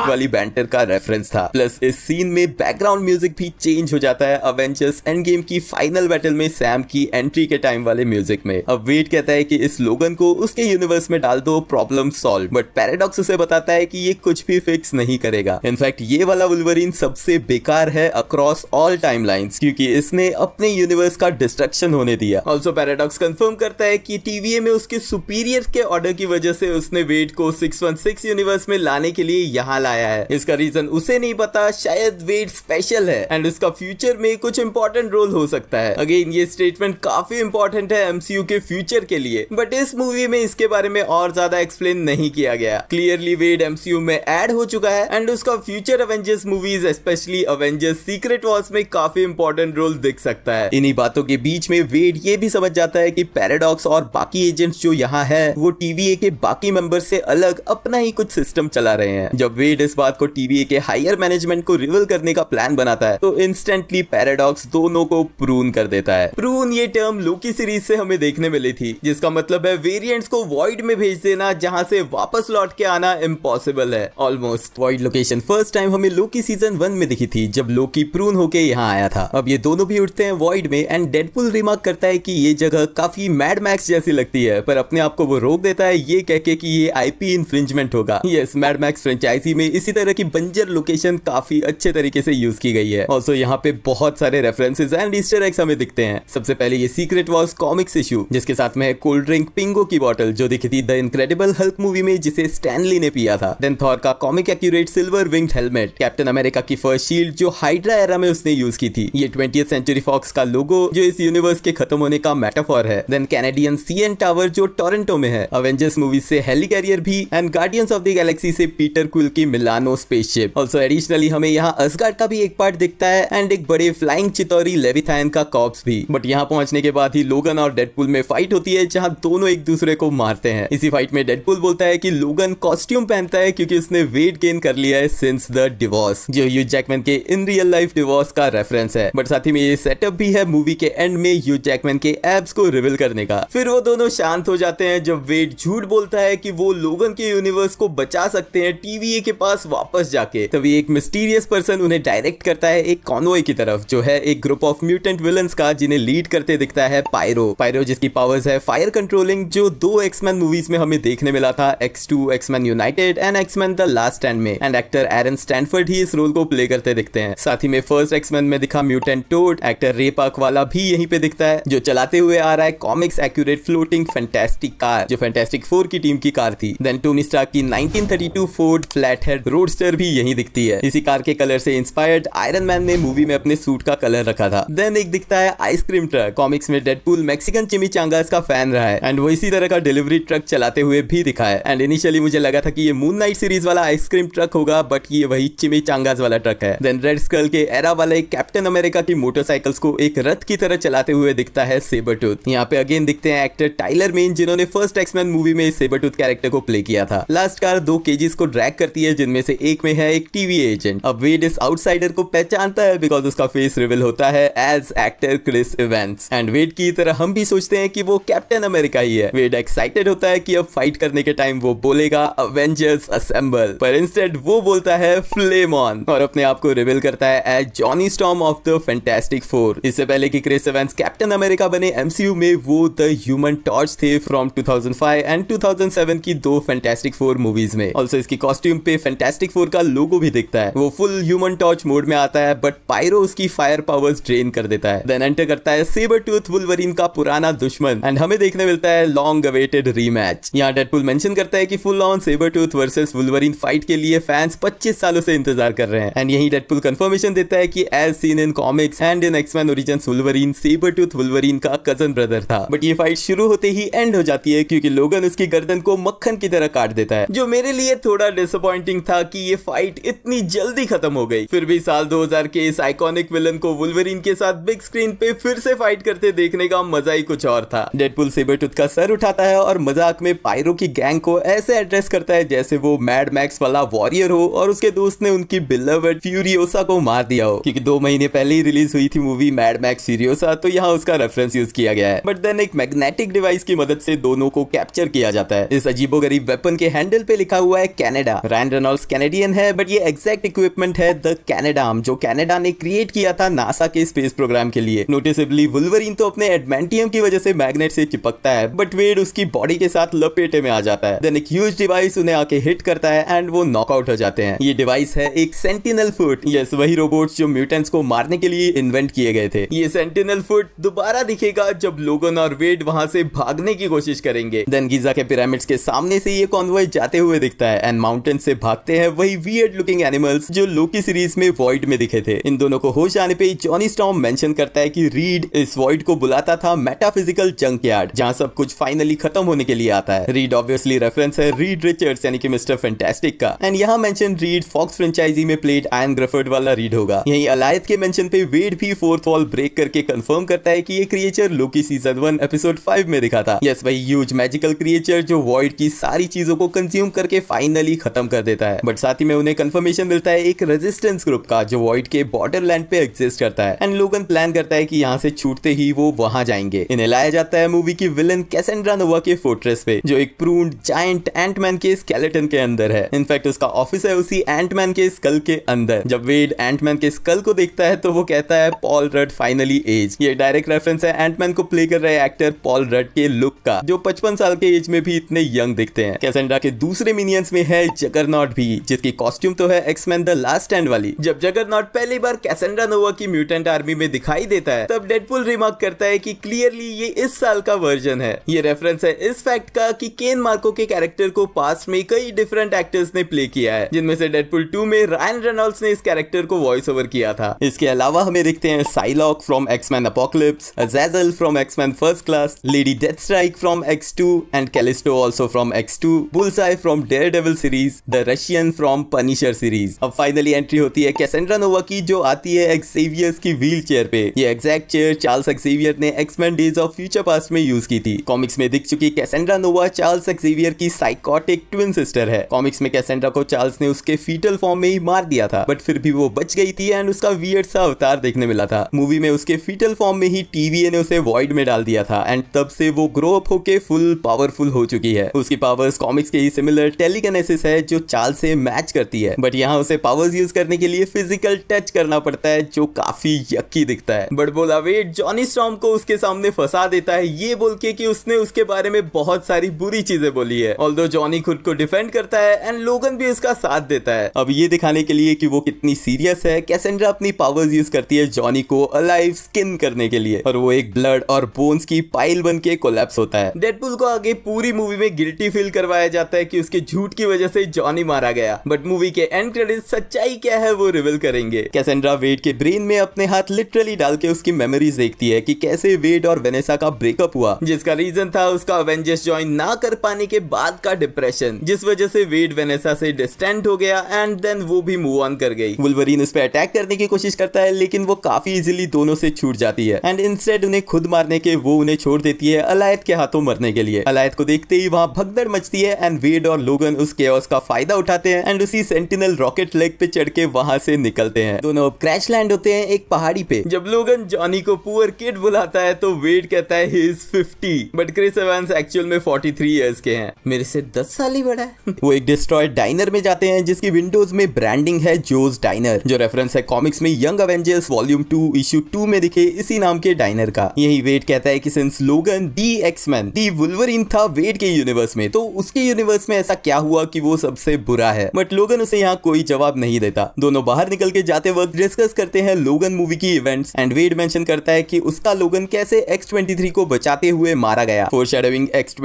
A: वाली बैंटर का रेफरेंस था प्लस इस सीन में बैकग्राउंड म्यूजिक भी चेंज हो जाता है अवेंजर्स एंड गेम की फाइनल बैटल में सैम की एंट्री के टाइम वाले म्यूजिक में अब वेट कहता है कि इस लोगन को उसके यूनिवर्स में डाल दो प्रॉब्लम सॉल्व बट पैराडॉक्स उसे बताता है कि ये कुछ भी फिक्स नहीं करेगा इनफैक्ट ये वाला वुल्वरीन सबसे बेकार है अक्रॉस across all timelines क्योंकि इसने अपने यूनिवर्स का डिस्ट्रक्शन होने दिया ऑल्सो पैराडॉक्स कंफर्म करता है कि टीवीए में उसके सुपीरियर के ऑर्डर की वजह से उसने वेट को 616 यूनिवर्स में लाने के लिए यहाँ लाया है इसका रीजन उसे नहीं पता शायद वेट स्पेशल है एंड इसका फ्यूचर में कुछ इंपॉर्टेंट रोल हो सकता है अगेन ये स्टेटमेंट काफी इंपॉर्टेंट है एमसीयू के फ्यूचर के लिए बट इस मूवी में इसके बारे में और ज्यादा एक्सप्लेन नहीं किया गया क्लियरली वेट एमसीयू में एड हो चुका है एंड उसका future Avengers movies specially Avengers Secret Secret Wars में काफी इंपॉर्टेंट रोल दिख सकता है इन्हीं बातों के बीच में वेड ये भी समझ जाता है कि पैराडॉक्स और बाकी एजेंट्स जो यहाँ है वो टीवीए के बाकी मेंबर से अलग अपना ही कुछ सिस्टम चला रहे हैं जब वेड इस बात को टीवीए के हायर मैनेजमेंट को रिवील करने का प्लान बनाता है तो इंस्टेंटली पैराडॉक्स दोनों को प्रून कर देता है प्रून ये टर्म लोकी सीरीज से हमें देखने मिली थी जिसका मतलब है वेरिएंट्स को वॉइड में भेज देना जहाँ से वापस लौट के आना इम्पॉसिबल है almost Void location first time हमें लोकी सीजन वन में दिखी थी जब लोकी प्रून जुनून होके यहाँ आया था अब ये दोनों भी उठते हैं वॉइड में एंड डेडपुल रिमार्क करता है कि ये जगह काफी मैड मैक्स जैसी लगती है पर अपने आप को वो रोक देता है ये कह के कि ये आईपी इन्फ्रिंजमेंट होगा यस मैड मैक्स फ्रेंचाइजी में इसी तरह की बंजर लोकेशन काफी अच्छे तरीके से यूज की गई है ऑल्सो यहाँ पे बहुत सारे रेफरेंसेज एंड ईस्टर एक्स हमें दिखते हैं सबसे पहले ये सीक्रेट वॉर्स कॉमिक्स इशू जिसके साथ में कोल्ड ड्रिंक पिंगो की बॉटल जो दिखी थी द इनक्रेडिबल हल्क मूवी में जिसे स्टैनली ने पिया था देन थॉर का comic accurate silver winged helmet Captain America की फर्स्ट शील्ड जो हाइड्रा एरा अठारह में उसने यूज की थी ये ट्वेंटी सेंचुरी फॉक्स का लोगो जो इस यूनिवर्स के खत्म होने का मेटाफॉर है then Canadian C N Tower जो टोरेंटो में है अवेंजर्स मूवीज से हेली कैरियर भी and Guardians of the Galaxy से पीटर कुल की मिलानो स्पेसशिप ऑल्सो एडिशनली हमें यहाँ असगार का भी एक पार्ट दिखता है एंड एक बड़े फ्लाइंग चितौरी लेविथायन का कॉप्स भी बट यहाँ पहुंचने के बाद ही लोगन और डेडपुल में फाइट होती है जहाँ दोनों एक दूसरे को मारते हैं इसी फाइट में डेडपुल बोलता है की लोगन कॉस्ट्यूम पहनता है क्योंकि उसने वेट गेन कर लिया है सिंस द डिवोर्स जो यू जैकमैन के in real life divorce wars का रेफरेंस है बट साथ ही में ये सेटअप भी है मूवी के एंड में यू जैकमैन के एप्स को रिविल करने का फिर वो दोनों शांत हो जाते हैं जब वेट झूठ बोलता है कि वो लोगन के यूनिवर्स को बचा सकते हैं टीवीए के पास वापस जाके तभी एक मिस्टीरियस पर्सन उन्हें डायरेक्ट करता है एक कॉन्वॉय की तरफ जो है एक ग्रुप ऑफ म्यूटेंट विलन्स का जिन्हें लीड करते दिखता है पायरो पायरो जिसकी पावर्स है फायर कंट्रोलिंग जो दो एक्समैन मूवीज में हमें देखने मिला था X two X-Men United and X-Men the last stand में एंड एक्टर एरन स्टैंडफर्ड ही इस रोल को प्ले करते दिखते हैं साथ ही में फर्स्ट फर्स्ट एक्समैन में दिखा mutant Toad actor Ray Park वाला भी यहीं पे दिखता है जो चलाते हुए आ रहा है comics accurate floating Fantastic car जो फैंटेस्टिक फोर की टीम की कार थी देन टोनी स्टार्क की 1932 फोर्ड फ्लैट हेड रोडस्टर भी यही दिखती है इसी कार के कलर से इंस्पायर्ड आयरन मैन ने मूवी में अपने सूट का कलर रखा था देन एक दिखता है आइसक्रीम ट्रक कॉमिक्स में डेडपूल मेक्सिकन चिमी चांगास का फैन रहा है एंड वो इसी तरह का डिलीवरी ट्रक चलाते हुए भी दिखा है एंड इनिशियली मुझे लगा था कि ये मून नाइट सीरीज वाला आइसक्रीम ट्रक होगा बट ये वही चिमी चांगास वाला ट्रक है देन रेड स्कल के एरा खड़ा वाला एक कैप्टन अमेरिका की मोटरसाइकिल्स को एक रथ की तरह चलाते हुए दिखता है सेबरटूथ यहाँ पे अगेन दिखते हैं एक्टर टाइलर मेन जिन्होंने फर्स्ट एक्समैन मूवी में सेबरटूथ कैरेक्टर को प्ले किया था लास्ट कार दो केजीस को ड्रैग करती है जिनमें से एक में है एक टीवी एजेंट अब वेड इस आउटसाइडर को पहचानता है बिकॉज उसका फेस रिविल होता है as actor Chris Evans and Wade की तरह हम भी सोचते हैं कि वो कैप्टन अमेरिका ही है वेड एक्साइटेड होता है कि अब फाइट करने के टाइम वो बोलेगा अवेंजर्स असेंबल पर इंस्टेड वो बोलता है फ्लेम ऑन और अपने आप को रिविल करता है as Johnny Storm of the Fantastic Four इससे पहले कि क्रिस एवेंस कैप्टन अमेरिका बने एमसीयू में वो द ह्यूमन टॉर्च थे फ्रॉम 2005 एंड 2007 की दो फैंटेस्टिक फोर मूवीज में ऑल्सो इसकी कॉस्ट्यूम पे फैंटेस्टिक फोर का लोगो भी दिखता है वो फुल ह्यूमन टॉर्च मोड में आता है बट पायरो उसकी फायर पावर्स ड्रेन कर देता है देन एंटर करता है सेबर टूथ वुलवरीन का पुराना दुश्मन एंड हमें देखने मिलता है लॉन्ग अवेटेड रीमैच यहाँ डेडपुल मेंशन करता है कि full on Sabretooth versus Wolverine fight के लिए फैंस 25 सालों से इंतजार कर रहे हैं एंड यही डेडपुल कंफर्मेशन देता है कि as seen in comics and in X-Men Origins Wolverine Sabretooth Wolverine का कजन ब्रदर था बट ये फाइट शुरू होते ही एंड हो जाती है क्योंकि लोगन उसकी गर्दन को मक्खन की तरह काट देता है जो मेरे लिए थोड़ा डिसअपॉइंटिंग था कि ये फाइट इतनी जल्दी खत्म हो गई फिर भी साल 2000 के इस आइकॉनिक विलन को वुल्वरीन के साथ बिग स्क्रीन पे फिर से फाइट करते देखने का मजा ही कुछ और था डेडपुल सेबरटूथ का सर उठाता है और मजाक में पायरो की गैंग को ऐसे एड्रेस करता है जैसे वो मैड मैक्स वाला वॉरियर हो और उसके दोस्त ने उनकी बिलवर्ड फ्यूरियोसा को मार दिया हो क्योंकि दो महीने पहले ही रिलीज हुई थी मूवी मैड मैक्स सीरियोसा तो यहाँ उसका रेफरेंस यूज किया गया है बट देन एक मैग्नेटिक डिवाइस की मदद से दोनों को कैप्चर किया जाता है इस अजीबो गरीब वेपन के हैंडल पे लिखा हुआ है कैनेडा रैन रेनॉल्ड्स कैनेडियन है बट ये एग्जैक्ट इक्विपमेंट है द कैनेडा जो कैनेडा ने क्रिएट किया था नासा के स्पेस प्रोग्राम के लिए नोटिसबली वुलवरिन तो अपने एडमेंटियम की वजह से मैग्नेट से चिपकता है बट वेड उसकी बॉडी के साथ लपेटे में आ जाता है देन एक ह्यूज डिवाइस उन्हें आके हिट करता है एंड वो नॉकआउट हो जाते हैं ये डिवाइस है एक सेंटिनल फूट यस वही रोबोट जो म्यूटेंट्स को मारने के लिए इन्वेंट किए गए थे ये सेंटिनल फुट दोबारा दिखेगा जब लोगन और वेड वहां से भागने की कोशिश करेंगे देन गीजा के पिरामिड्स के सामने से ये कॉन्वॉय जाते हुए दिखता है एंड माउंटेन से भागते हैं वही वियर्ड लुकिंग एनिमल्स जो लोकी सीरीज में वॉइड में दिखे थे इन दोनों को होश आने पे जॉनी स्टॉम मेंशन करता है कि रीड इस वॉइड को बुलाता था मेटाफिजिकल जंक यार्ड जहाँ सब कुछ फाइनली खत्म होने के लिए आता है रीड ऑब्वियसली रेफरेंस है रीड रिचर्ड्स यानी कि मिस्टर फैंटेस्टिक का एंड यहाँ मेंशन रीड फॉक्स फ्रेंचाइजी में प्लेड आयन ग्रेफर्ड वाला रीड होगा यही अलायत के मेंशन पे वेड भी फोर्थ वॉल ब्रेक करके कंफर्म करता है कि ये creature Loki season one episode five में दिखा था यस वही ह्यूज मैजिकल क्रिएचर जो वॉइड की सारी चीजों को कंज्यूम करके फाइनली खत्म कर देता है बट साथ ही में उन्हें कंफर्मेशन मिलता है एक रेजिस्टेंस ग्रुप का जो वॉइड के बॉर्डर लैंड पे एग्जिस्ट करता है एंड लोगन प्लान करता है की यहाँ से छूटते ही वो वहां जाएंगे इन्हें लाया जाता है मूवी की विलन कैसेंड्रा नोवा के फोर्ट्रेस पे जो एक प्रूड जाइंट एंटमैन के स्केलेटन के अंदर है इनफैक्ट उसका ऑफिस है उसी एंटमैन के स्कल के अंदर जब वेड एंटमैन के स्कल को देखता है तो वो कहता है पॉल रड फाइनली एज ये डायरेक्ट रेफरेंस है एंटमैन को प्ले कर रहे एक्टर पॉल रड के लुक का जो पचपन साल के एज में भी इतने यंग दिखते हैं कैसेंडा के दूसरे मिनियंस में है जगरनॉट भी जिसकी कॉस्ट्यूम तो है एक्समैन द लास्ट स्टैंड वाली जब जगरनॉट पहली बार कैसेंडा नोवा की म्यूटेंट आर्मी में दिखाई देता है तब डेडपुल रिमार्क करता है की क्लियरली ये इस साल का वर्जन है ये रेफरेंस है इस फैक्ट का की केन मार्को के कैरेक्टर को पास में कई डिफरेंट एक्टर्स ने प्ले किया है जिनमें से डेडपुल टू में रायन रेनॉल्ड्स ने इस कैरेक्टर को वॉइस ओवर किया था इसके अलावा हमें देखते हैं Psylocke from X-Men Apocalypse Azazel from X-Men First Class Lady Deathstrike from X two and Callisto also from X two Bullseye from Daredevil series the Russian from Punisher series अब finally entry होती है Cassandra नोवा की जो आती है एक्सेवियर्स की wheel chair पे ये एग्जैक्ट चेयर चार्ल्स एक्सेवियर ने X Men days of future past में यूज की थी कॉमिक्स में दिख चुकी कैसेंड्रा नोवा चार्ल्स एक्सेवियर की साइकोटिक ट्विन सिस्टर है कॉमिक्स में कैसेंड्रा को चार्ल्स ने उसके फीटल फॉर्म में ही मार दिया था बट फिर भी वो बच गई थी एंड उसका वियर्ड सा अवतार देखने मिला था मूवी में उसके फीटल फॉर्म में ही टीवीए ने उसे वॉइड में डाल दिया था एंड तब से वो ग्रो अप होके फुल पावरफुल हो चुकी है उसकी पावर्स कॉमिक्स के ही सिमिलर टेलीकनेसिस है जो चाल से मैच करती है बट यहाँ उसे पावर्स यूज करने के लिए फिजिकल टच करना पड़ता है जो काफी यक्की दिखता है बट बोला वेट जॉनी स्टॉम को उसके सामने फंसा देता है ये बोल के कि उसने उसके बारे में बहुत सारी बुरी चीजें बोली है ऑल जॉनी खुद को डिफेंड करता है एंड लोगन भी उसका साथ देता है अब ये दिखाने के लिए कि वो कितनी सीरियस है कैसे कैसेंड्रा अपनी पावर्स यूज करती है जॉनी को अलाइव स्किन करने के लिए और वो एक ब्लड और बोन्स की पाइल बन के कोलेप्स होता है डेडपुल को आगे पूरी मूवी में गिल्टी फील करवाया जाता है कि उसके झूठ की वजह से जॉनी मारा गया बट मूवी के एंड क्रेडिट सच्चाई क्या है वो रिविल करेंगे कैसेंड्रा वेड के ब्रेन में अपने हाथ लिटरली डाल के उसकी मेमोरीज देखती है की कैसे वेड और वेनेसा का ब्रेकअप हुआ जिसका रीजन था उसका अवेंजर्स ज्वाइन ना कर पाने के बाद का डिप्रेशन जिस वजह से वेड वेनेसा से डिस्टेंट हो गया एंड देन वो भी मूव ऑन कर गई वुलवरीन उस पर अटैक करने की कोशिश करता है लेकिन वो काफी इजिली दोनों से छूट जाती है एंड इंस्टेड उन्हें खुद मारने के वो उन्हें छोड़ देती है अलायत के हाथों मरने के लिए अलायत को देखते ही वहाँ भगदड़ मचती है एंड वेड और लोगन उस केस का फायदा उठाते हैं एंड उसी सेंटिनल रॉकेट लेग पे चढ़ के वहाँ से निकलते हैं दोनों क्रैश लैंड होते हैं एक पहाड़ी पे जब लोगन जॉनी को पुअर किड बुलाता है तो वेड कहता है is but Chris Evans actual में 43 इयर्स के हैं मेरे से 10 साल ही बड़ा है वो एक डिस्ट्रॉयड डाइनर में जाते हैं जिसकी विंडोज में ब्रांडिंग है जोस डाइनर जो रेफरेंस है कॉमिक्स में young Avengers volume two issue two में दिखे इसी नाम के डाइनर का यही वेट कहता है कि since Logan the X Men the Wolverine था वेट के यूनिवर्स में तो उसके यूनिवर्स में ऐसा क्या हुआ कि वो सबसे बुरा है बट लोगन उसे यहाँ कोई जवाब नहीं देता दोनों बाहर निकल के जाते वक्त डिस्कस करते हैं लोगन मूवी की इवेंट्स एंड वेड मेंशन करता है कि उसका लोगन कैसे एक्स ट्वेंटी को बचाते हुए मारा गया फोर शेडोविंग एक्स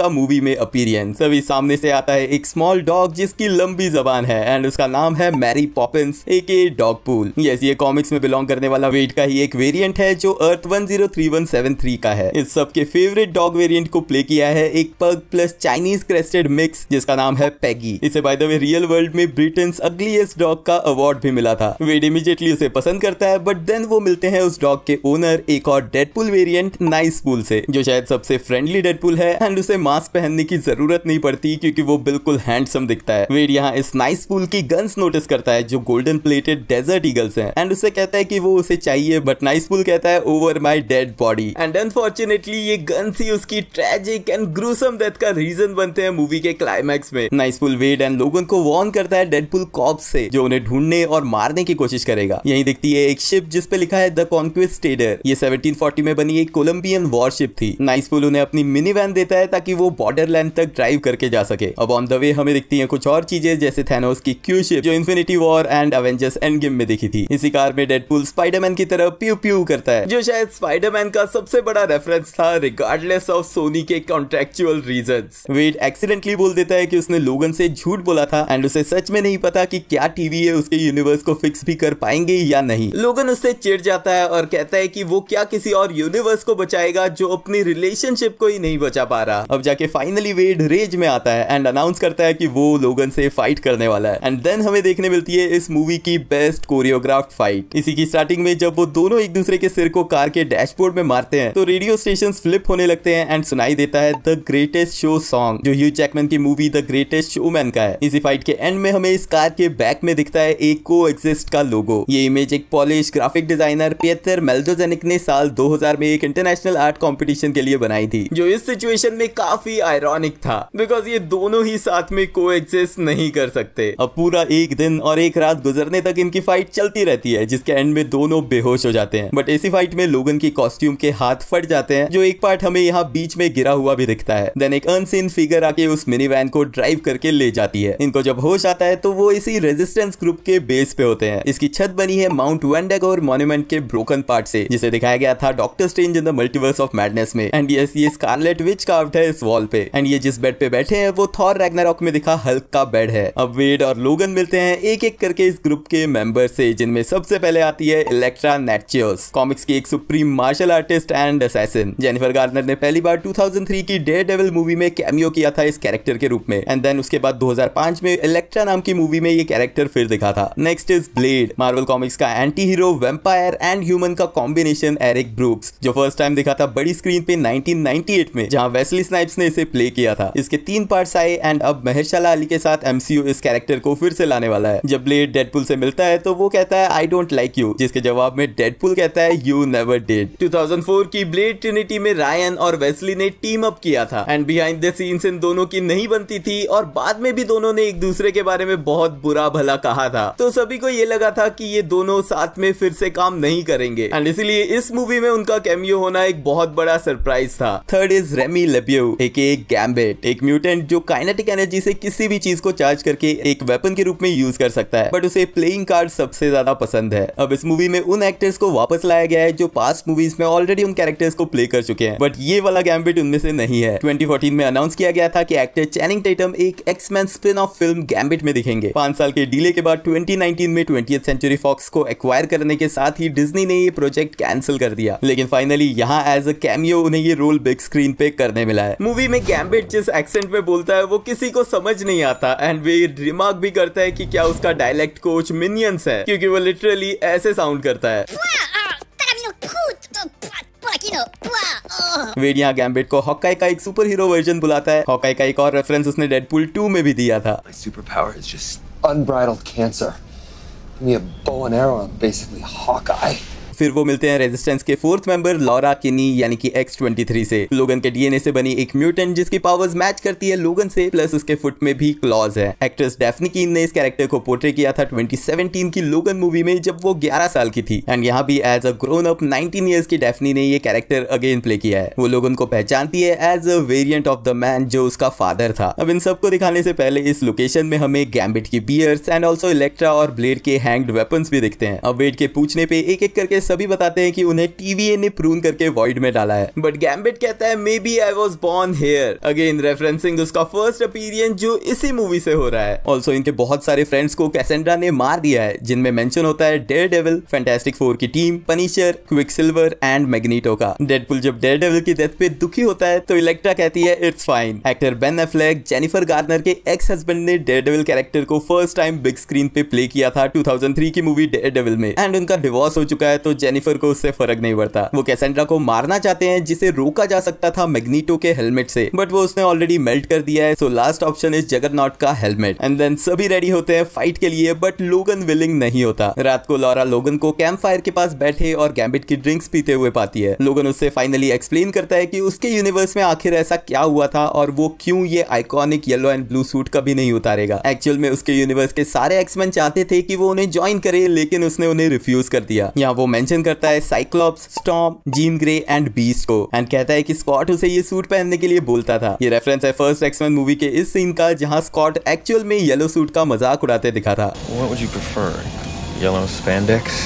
A: का मूवी में अपीरियंस सभी सामने से आता है एक स्मॉल डॉग जिसकी लंबी जबान है एंड उसका नाम है मैरी पॉपिन्स एक डॉग पूल यस ये कॉमिक्स में बिलोंग करने वाला वेट का ही एक वेरियंट है जो अर्थ वन का है इस सबके फेवरेट डॉग वेरियंट को प्ले किया है एक पग प्लस चाइनीज क्रेस्टेड मिक्स जिसका नाम है पैगी इसे by the way real world में ब्रिटेन अगलीस्ट डॉग का अवार्ड भी मिला था वेट इमीजिएटली उसे पसंद करता है बट देन वो मिलते हैं उस डॉग के ओनर एक और डेडपुल वेरिएंट नाइस पुल से जो शायद सबसे फ्रेंडली डेडपुल है एंड उसे मास्क पहनने की जरूरत नहीं पड़ती क्योंकि वो बिल्कुल हैंडसम दिखता है वेट यहाँ इस नाइस पुल की गन्स नोटिस करता है जो golden plated desert desert eagles हैं एंड उसे कहता है कि वो उसे चाहिए बट नाइसपुल कहता है over my dead body and unfortunately ये गन सी उसकी ट्रेजिक एंड ग्रूसम डेथ का रीजन बनते हैं मूवी के क्लाइमैक्स में नाइसपुल वेड एंड लोगन को वॉर्न करता है डेडपुल कॉप से जो उन्हें ढूंढने और मारने की कोशिश करेगा यही दिखती है एक शिप जिस पे लिखा है द कॉन्क्विस्ट टेडर ये 1740 में बनी एक कोलंबियन वॉरशिप थी नाइसपुल उन्हें अपनी मिनी वैन देता है ताकि वो बॉर्डर लैंड तक ड्राइव करके जा सके अब ऑन द वे हमें दिखती है कुछ और चीजें जैसे थैनोस की क्यू शिप जो infinity war and Avengers Endgame મે દેખી થી ઇસી કાર મે ડેડપુલ સ્પાઇડરમેન કી તરફ પ્યુ પ્યુ કરતા હૈ જો શાયદ સ્પાઇડરમેન કા સબસે બડા રેફરન્સ થા રિગાર્ડલેસ ઓફ સોની કે કોન્ટ્રેક્ટ્યુઅલ રીઝન્સ વેડ એક્સિડેન્ટલી બોલ દેતા હૈ કી ઉસને લોગન સે ਝૂઠ બોલા થા એન્ડ ઉસે સચ મે નહીં pata કી ક્યા ટીવી હે ઉસકે યુનિવર્સ કો ફિક્સ ભી કર પાએંગે યા નહીં લોગન ઉસે ચીડ જાતા હૈ ઓર કહેતા હૈ કી વો ક્યા કિસી ઓર યુનિવર્સ કો બચાયેગા જો અપની રિલેશનશિપ કો હી નહીં બચા પારા અબ જાકે ફાઇનલી વેડ રેજ મે aata હૈ એન્ડ アナ ઉન્સ કરતા હૈ કી વો લોગન સે ફાઇટ કરને વાલા હૈ એન્ડ ધેન હમે દેખને મિલતી હૈ ઇસ મૂવી કી બેસ્ટ कोरियोग्राफ्ड फाइट इसी की स्टार्टिंग में जब वो दोनों एक दूसरे के सिर को कार के डैशबोर्ड में मारते हैं तो रेडियो स्टेशन फ्लिप होने लगते हैं एंड सुनाई देता है द ग्रेटेस्ट शो सॉन्ग जो ह्यू जैकमैन की मूवी द ग्रेटेस्ट शोमैन का है इसी फाइट के एंड में हमें इस कार के बैक में दिखता है एक को एग्जिस्ट का लोगो ये इमेज एक पॉलिश ग्राफिक डिजाइनर पियतर मेल्डोजेनिक ने साल 2000 में एक इंटरनेशनल आर्ट कॉम्पिटिशन के लिए बनाई थी जो इस सिचुएशन में काफी आयरॉनिक था बिकॉज ये दोनों ही साथ में को नहीं कर सकते अब पूरा एक दिन और एक रात गुजरने तक इनकी फाइट फाइट चलती रहती है जिसके एंड में दोनों बेहोश हो जाते हैं बट ऐसी फाइट में लोगन की कॉस्ट्यूम के हाथ फट जाते हैं जो एक पार्ट हमें यहाँ बीच में गिरा हुआ भी दिखता है देन एक अनसीन फिगर आके उस मिनी वैन को ड्राइव करके ले जाती है इनको जब होश आता है तो वो इसी रेजिस्टेंस ग्रुप के बेस पे होते हैं इसकी छत बनी है माउंट वेंडेग और मोन्यूमेंट के ब्रोकन पार्ट से जिसे दिखाया गया था Doctor Strange in the Multiverse of Madness में एंड यस ये स्कारलेट विच कार्ड है इस वॉल पे एंड ये जिस बेड पे बैठे हैं वो थॉर रैग्नारॉक में दिखा हल्क का बेड है अब वेड और लोगन मिलते हैं एक एक करके इस ग्रुप के मेंबर कैरेक्टर से जिनमें सबसे पहले आती है इलेक्ट्रा नेटचियोस कॉमिक्स की एक supreme martial artist and assassin Jennifer Garner ने पहली बार 2003 की डे डेविल मूवी में कैमियो किया था इस कैरेक्टर के रूप में एंड देन उसके बाद 2005 में इलेक्ट्रा नाम की मूवी में ये कैरेक्टर फिर दिखा था next is Blade Marvel comics का anti hero vampire and human का कॉम्बिनेशन एरिक ब्रूक्स जो फर्स्ट टाइम दिखा था बड़ी स्क्रीन पे 1998 में जहां वेस्ली स्नाइप्स ने इसे प्ले किया था इसके तीन पार्ट्स आए एंड अब महेशाला अली के साथ एमसीयू इस कैरेक्टर को फिर से लाने वाला है जब ब्लेड डेडपुल से मिलता है तो वो कहता है आई डोंट लाइक यू जिसके जवाब में डेडपुल कहता है यू नेवर डिड 2004 की ब्लेड ट्रिनिटी में रायन और वेस्ली ने टीम अप किया था एंड बिहाइंड द सीन्स इन दोनों की नहीं बनती थी और बाद में भी दोनों ने एक दूसरे के बारे में बहुत बुरा भला कहा था तो सभी को ये लगा था कि ये दोनों साथ में फिर से काम नहीं करेंगे एंड इसीलिए इस मूवी में उनका कैमियो होना एक बहुत बड़ा सरप्राइज था थर्ड इज रेमी लेब्यू एक एक गैम्बेट एक म्यूटेंट जो काइनेटिक एनर्जी से किसी भी चीज को चार्ज करके एक वेपन के रूप में यूज कर सकता है बट उसे प्लेइंग कार्ड सबसे ज्यादा पसंद है अब इस मूवी में उन एक्टर्स को वापस लाया गया है जो पास्ट मूवीज में ऑलरेडी उन कैरेक्टर्स को प्ले कर चुके हैं बट ये वाला गैम्बिट उनमें से नहीं है 2014 में अनाउंस किया गया था कि एक्टर चैनिंग टेटम एक X Men spin off film Gambit में दिखेंगे पांच साल के डीले के बाद 2019 में ट्वेंटी सेंचुरी फॉक्स को एक्वायर करने के साथ ही डिजनी ने ये प्रोजेक्ट कैंसिल कर दिया लेकिन फाइनली यहाँ एज अ कैमियो उन्हें ये रोल बिग स्क्रीन पे करने मिला है मूवी में गैम्बिट जिस एक्सेंट में बोलता है वो किसी को समझ नहीं आता एंड वे रिमार्क भी करता है कि क्या उसका डायलेक्ट कोच मिनियंस है क्योंकि वो लिटरली ऐसे साउंड करता है वेडिया यहाँ गैम्बिट को हॉकाई का एक सुपर हीरो वर्जन बुलाता है हॉकाई का एक और रेफरेंस उसने डेडपूल 2 में भी दिया था super power is just unbridled cancer me a bow and arrow basically Hawkeye फिर वो मिलते हैं रेजिस्टेंस के फोर्थ मेंबर लॉरा किनी यानी कि एक्स ट्वेंटी से लोगन के डीएनए से बनी एक म्यूटेंट जिसकी पावर्स मैच करती है लोगन से प्लस उसके फुट में भी क्लॉज है एक्ट्रेस डेफनी कीन ने इस कैरेक्टर को पोर्ट्रे किया था 2017 की लोगन मूवी में जब वो ग्यारह साल की थी एंड यहाँ भी as a grown up nineteen years की डेफनी ने ये कैरेक्टर अगेन प्ले किया है वो लोगन को पहचानती है as a variant of the man जो उसका फादर था अब इन सबको दिखाने से पहले इस लोकेशन में हमें गैम्बिट की बियर्स एंड ऑल्सो इलेक्ट्रा और ब्लेड के हैंग्ड वेपन्स भी दिखते हैं अब वेट के पूछने पे एक एक करके सभी बताते हैं कि उन्हें टीवीए ने प्रून करके वॉइड में डाला है बट गैम्बिट कहता है may be I was born here again referencing उसका फर्स्ट अपीरियंस जो इसी मूवी से हो रहा है ऑल्सो इनके बहुत सारे फ्रेंड्स को कैसेंड्रा ने मार दिया है जिनमें मेंशन होता है डेयर डेविल फैंटेस्टिक फोर की team Punisher Quicksilver and Magneto का डेडपुल जब डेयर डेविल की डेथ पे दुखी होता है तो इलेक्ट्रा कहती है it's fine actor Ben Affleck Jennifer Garner के एक्स हस्बैंड ने डेयर डेविल कैरेक्टर को फर्स्ट टाइम बिग स्क्रीन पे प्ले किया था 2003 की मूवी डेयर डेविल में एंड उनका डिवोर्स हो चुका है तो जेनिफर को उससे फर्क नहीं पड़ता वो कैसेंड्रा को मारना चाहते हैं जिसे रोका जा सकता था मैग्नीटो के हेलमेट से बट वो उसने ऑलरेडी मेल्ट कर दिया है सो लास्ट ऑप्शन इज जगर का हेलमेट एंड देन सभी रेडी होते हैं फाइट के लिए बट लोगन विलिंग नहीं होता रात को लॉरा लोगन को कैंप फायर के पास बैठे और गैम्बिट की ड्रिंक्स पीते हुए पाती है लोगन उससे फाइनली एक्सप्लेन करता है कि उसके यूनिवर्स में आखिर ऐसा क्या हुआ था और वो क्यों ये iconic yellow and blue suit कभी नहीं उतारेगा एक्चुअल में उसके यूनिवर्स के सारे एक्समैन चाहते थे कि वो उन्हें ज्वाइन करे लेकिन उसने उन्हें रिफ्यूज कर दिया यहाँ वो मैं मेंशन करता है Cyclops Storm Jean Grey and Beast को एंड कहता है कि स्कॉट उसे ये सूट पहनने के लिए बोलता था ये रेफरेंस है फर्स्ट एक्समैन मूवी के इस सीन का जहाँ स्कॉट एक्चुअल में येलो सूट का मजाक उड़ाते दिखा था What would you prefer? Yellow spandex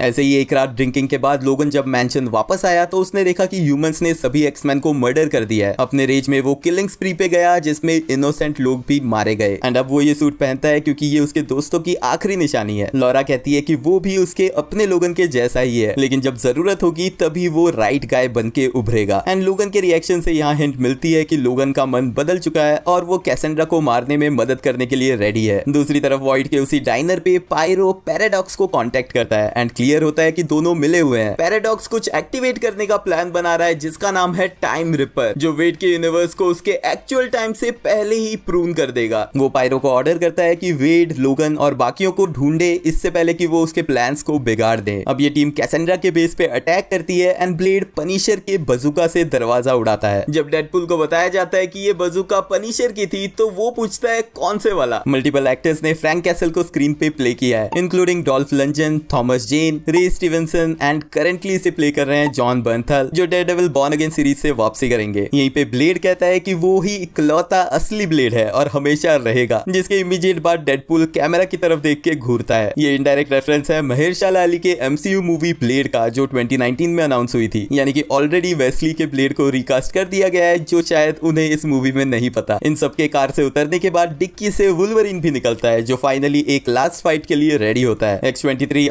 A: ऐसे ही एक रात ड्रिंकिंग के बाद लोगन जब मैंशन वापस आया तो उसने देखा कि ह्यूमंस ने सभी एक्समैन को मर्डर कर दिया है अपने रेज में वो किलिंग स्प्री पे गया जिसमें इनोसेंट लोग भी मारे गए एंड अब वो ये सूट पहनता है क्योंकि ये उसके दोस्तों की आखिरी निशानी है लॉरा कहती है कि वो भी उसके अपने लोगन के जैसा ही है लेकिन जब जरूरत होगी तभी वो राइट गाय बन के उभरेगा एंड लोगन के रिएक्शन से यहाँ हिंट मिलती है कि लोगन का मन बदल चुका है और वो कैसेंड्रा को मारने में मदद करने के लिए रेडी है दूसरी तरफ वॉइड के उसी डाइनर पे पायरो पैराडॉक्स को कॉन्टेक्ट करता है एंड क्लियर होता है कि दोनों मिले हुए हैं पैराडॉक्स कुछ एक्टिवेट करने का प्लान बना रहा है जिसका नाम है टाइम रिपर जो वेट के यूनिवर्स को उसके एक्चुअल टाइम से पहले ही प्रून कर देगा वो पायरो को ऑर्डर करता है की वेड लोगन और बाकियों को ढूंढे इससे पहले की वो उसके प्लान को बिगाड़ दे अब ये टीम कैसेंड्रा के बेस पे अटैक करती है एंड ब्लेड पनीशर के बजुका से दरवाजा उड़ाता है जब डेडपुल को बताया जाता है कि ये बजुका पनीशर की थी तो वो पूछता है कौन से वाला मल्टीपल एक्टर्स ने फ्रैंक कैसल को स्क्रीन पे प्ले किया है including Dolph Lundgren Thomas Jane सिंह रे स्टीवेंसन एंड करेंटली इसे प्ले कर रहे हैं जॉन बर्नथल जो Daredevil born again series से वापसी करेंगे यहीं पे ब्लेड कहता है कि वो ही इकलौता असली ब्लेड है और हमेशा रहेगा जिसके इमीडिएट बाद डेडपुल कैमरा की तरफ देख के घूरता है ये इनडायरेक्ट रेफरेंस है महेरशाला अली के एमसीयू मूवी ब्लेड का जो 2019 में अनाउंस हुई थी यानी कि ऑलरेडी वेस्ली के ब्लेड को रिकास्ट कर दिया गया है जो शायद उन्हें इस मूवी में नहीं पता इन सबके कार से उतरने के बाद डिक्की से वुलवरिन भी निकलता है जो फाइनली एक लास्ट फाइट के लिए रेडी होता है एक्स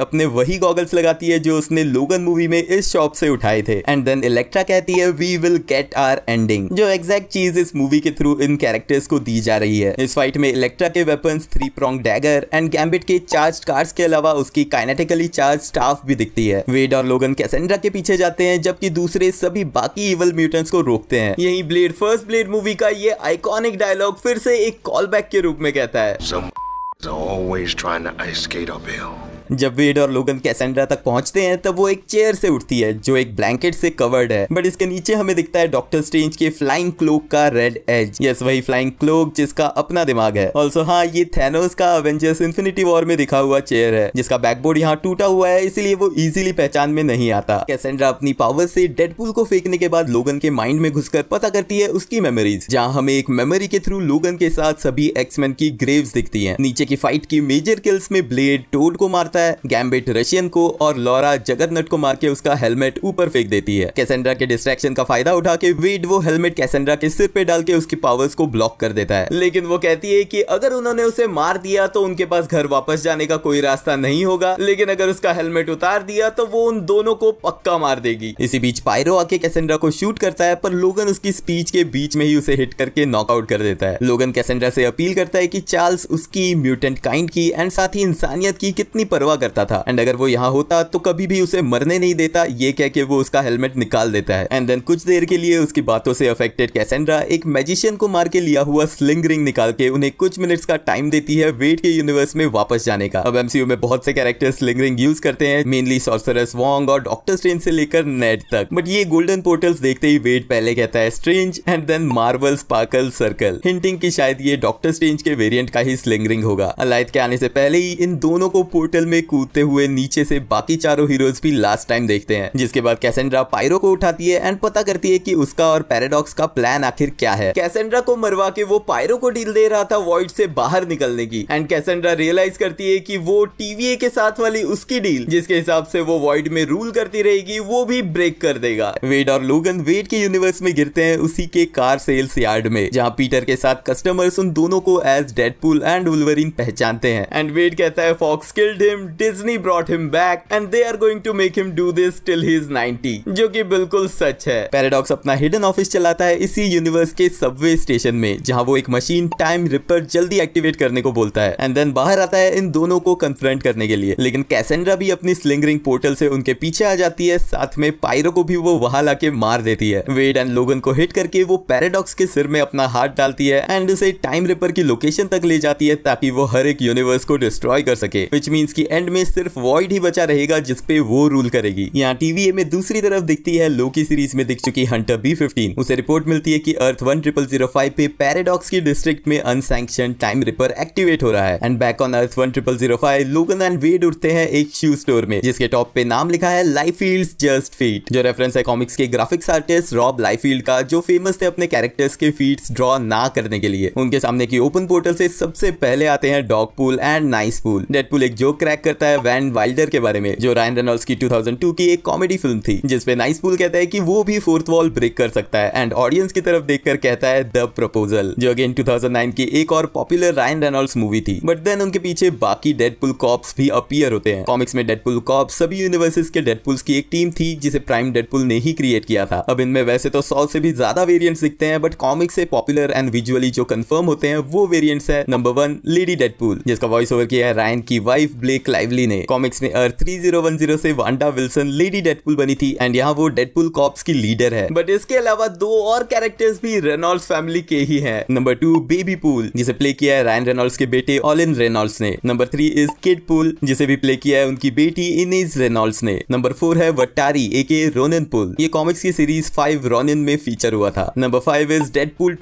A: अपने वही गॉगल गॉगल्स लगाती है जो उसने लोगन मूवी में इस शॉप से उठाए थे एंड देन इलेक्ट्रा कहती है we will get our ending जो एग्जैक्ट चीज इस मूवी के थ्रू इन कैरेक्टर्स को दी जा रही है इस फाइट में इलेक्ट्रा के weapon three prong dagger and Gambit के चार्ज कार्स के अलावा उसकी काइनेटिकली चार्ज स्टाफ भी दिखती है वेड और लोगन कैसेंड्रा के पीछे जाते हैं जबकि दूसरे सभी बाकी इवल म्यूटेंट्स को रोकते हैं यही ब्लेड फर्स्ट ब्लेड मूवी का ये आइकॉनिक डायलॉग फिर से एक कॉल बैक के रूप में कहता है Some always trying to ice skate uphill. जब वेड और लोगन कैसेंड्रा तक पहुंचते हैं तब वो एक चेयर से उठती है जो एक ब्लैंकेट से कवर्ड है बट इसके नीचे हमें दिखता है डॉक्टर स्ट्रेंज के फ्लाइंग क्लोक का रेड एज यस वही फ्लाइंग क्लोक जिसका अपना दिमाग है ऑल्सो हाँ ये थेनोस का अवेंजर्स इन्फिनिटी वॉर में दिखा हुआ चेयर है जिसका बैकबोर्ड यहाँ टूटा हुआ है इसीलिए वो इजिली पहचान में नहीं आता कैसेंड्रा अपनी पावर से डेडपुल को फेंकने के बाद लोगन के माइंड में घुसकर पता करती है उसकी मेमोरीज जहाँ हमें एक मेमोरी के थ्रू लोगन के साथ सभी एक्समैन की ग्रेव्स दिखती है नीचे की फाइट की मेजर किल्स में ब्लेड टोड को मारता जाता है गैम्बिट रशियन को और लॉरा जगतनट को मार के उसका हेलमेट ऊपर फेंक देती है कैसेंड्रा के डिस्ट्रैक्शन का फायदा उठा के वेड वो हेलमेट कैसेंड्रा के सिर पे डाल के उसकी पावर्स को ब्लॉक कर देता है लेकिन वो कहती है की अगर उन्होंने उसे मार दिया तो उनके पास घर वापस जाने का कोई रास्ता नहीं होगा लेकिन अगर उसका हेलमेट उतार दिया तो वो उन दोनों को पक्का मार देगी इसी बीच पायरो आके कैसेंड्रा को शूट करता है पर लोगन उसकी स्पीच के बीच में ही उसे हिट करके नॉकआउट कर देता है लोगन कैसेंड्रा से अपील करता है कि चार्ल्स उसकी म्यूटेंट काइंड की एंड साथ ही इंसानियत की कितनी परवाह परवाह करता था एंड अगर वो यहाँ होता तो कभी भी उसे मरने नहीं देता ये कह के वो उसका हेलमेट निकाल देता है एंड देन कुछ देर के लिए उसकी बातों से अफेक्टेड कैसेंड्रा एक मैजिशियन को मार के लिया हुआ स्लिंग रिंग निकाल के उन्हें कुछ मिनट्स का टाइम देती है वेट के यूनिवर्स में वापस जाने का अब एमसीयू में बहुत से कैरेक्टर स्लिंग रिंग यूज करते हैं मेनली सॉर्सरस वॉन्ग और डॉक्टर स्ट्रेंज से लेकर नेट तक बट ये गोल्डन पोर्टल्स देखते ही वेट पहले कहता है Strange and then Marvel sparkle circle hinting की शायद ये डॉक्टर स्ट्रेंज के वेरियंट का ही स्लिंग रिंग होगा अलाइट के आने से पहले ही इन दोनों को पोर्टल में हुए कूदते हुए नीचे से बाकी चारों हीरोज भी लास्ट टाइम देखते हैं जिसके बाद कैसेंड्रा पायरो को उठाती है एंड पता करती है की उसका और पैराडॉक्स का प्लान आखिर क्या है कैसेंड्रा को मरवा के वो पायरो को डील दे रहा था वॉइड से बाहर निकलने की एंड कैसेंड्रा रियलाइज करती है की वो टीवीए के साथ वाली उसकी डील जिसके हिसाब से वो वॉइड में रूल करती रहेगी वो भी ब्रेक कर देगा वेड और लोगन वेड के यूनिवर्स में गिरते हैं उसी के कार सेल्स यार्ड में जहाँ पीटर के साथ कस्टमर्स उन दोनों को एज डेडपुल एंड उलवरिन पहचानते हैं एंड वेड कहता है Fox killed him him, Disney brought him back and they are going to make him do this till he is 90 जो कि बिल्कुल सच है पैराडॉक्स अपना हिडन ऑफिस चलाता है इसी यूनिवर्स के सबवे स्टेशन में जहां वो एक मशीन टाइम रिपर जल्दी एक्टिवेट करने को बोलता है एंड देन बाहर आता है इन दोनों को कन्फ्रंट करने के लिए लेकिन कैसेंड्रा भी अपनी स्लिंगरिंग पोर्टल से उनके पीछे आ जाती है साथ में पायरो को भी वो वहां लाके मार देती है वेड एंड लोगन को हिट करके वो पैराडॉक्स के सिर में अपना हाथ डालती है एंड उसे टाइम रिपर की लोकेशन तक ले जाती है ताकि वो हर एक यूनिवर्स को डिस्ट्रॉय कर सके विच मीन्स की एंड में सिर्फ वॉइड ही बचा रहेगा जिसपे वो रूल करेगी यहाँ टीवीए में दूसरी तरफ दिखती है लोकी सीरीज में दिख चुकी हंटर बी फिफ्टीन उसे रिपोर्ट मिलती है की Earth one triple zero five पे पैराडॉक्स की डिस्ट्रिक्ट में अनसेंक्शन टाइम रिपर एक्टिवेट हो रहा है and back on Earth one triple zero five Logan and Wade उठते हैं एक शू स्टोर में जिसके टॉप पे नाम लिखा है लाइफ फील्ड जस्ट फीट जो रेफरेंस है कॉमिक्स के ग्राफिक्स आर्टिस्ट रॉब लाइफील्ड का जो फेमस थे अपने कैरेक्टर्स के फीट ड्रॉ ना करने के लिए उनके सामने की ओपन पोर्टल से सबसे पहले आते हैं Dogpool and Nicepool Deadpool एक जोक क्रैक करता है वैन वाइल्डर के बारे में जो रायन रेनॉल्ड्स की 2002 की एक कॉमेडी फिल्म थी जिसपे नाइस पूल कहता है कि वो भी फोर्थ वॉल ब्रेक कर सकता है एंड ऑडियंस की तरफ देखकर कहता है द प्रपोजल जो अगेन 2009 की एक और पॉपुलर रायन रेनॉल्ड्स मूवी थी बट देन उनके पीछे बाकी डेड पुल कॉप्स भी अपियर होते हैं कॉमिक्स में डेड पुल कॉप सभी यूनिवर्सिस के डेडपुल्स की एक टीम थी जिसे प्राइम डेडपुल ने ही क्रिएट किया था अब इनमें वैसे तो सौ से भी ज्यादा वेरियंट दिखते हैं बट कॉमिक से पॉपुलर एंड विजुअली जो कंफर्म होते हैं वो वेरियंट्स है नंबर वन लेडी डेडपुल जिसका वॉइस ओवर किया है रायन की वाइफ ब्लेक लाइवली ने कॉमिक्स में Earth three zero zero one से वांडा विल्सन लेडी डेडपुल बनी थी एंड यहाँ वो डेडपुल कॉप्स की लीडर है बट इसके अलावा दो और कैरेक्टर्स भी रेनॉल्ड फैमिली के ही है नंबर टू बेबी पूल जिसे प्ले किया है रैन रेनॉल्ड्स के बेटे ऑलिन रेनॉल्ड्स ने number three is Kidpool जिसे भी प्ले किया है उनकी बेटी इनेज रेनॉल्ड्स ने नंबर फोर है वट्टारी ए के रोनिन पुल ये कॉमिक्स की सीरीज फाइव रोनिन में फीचर हुआ था number five is Deadpool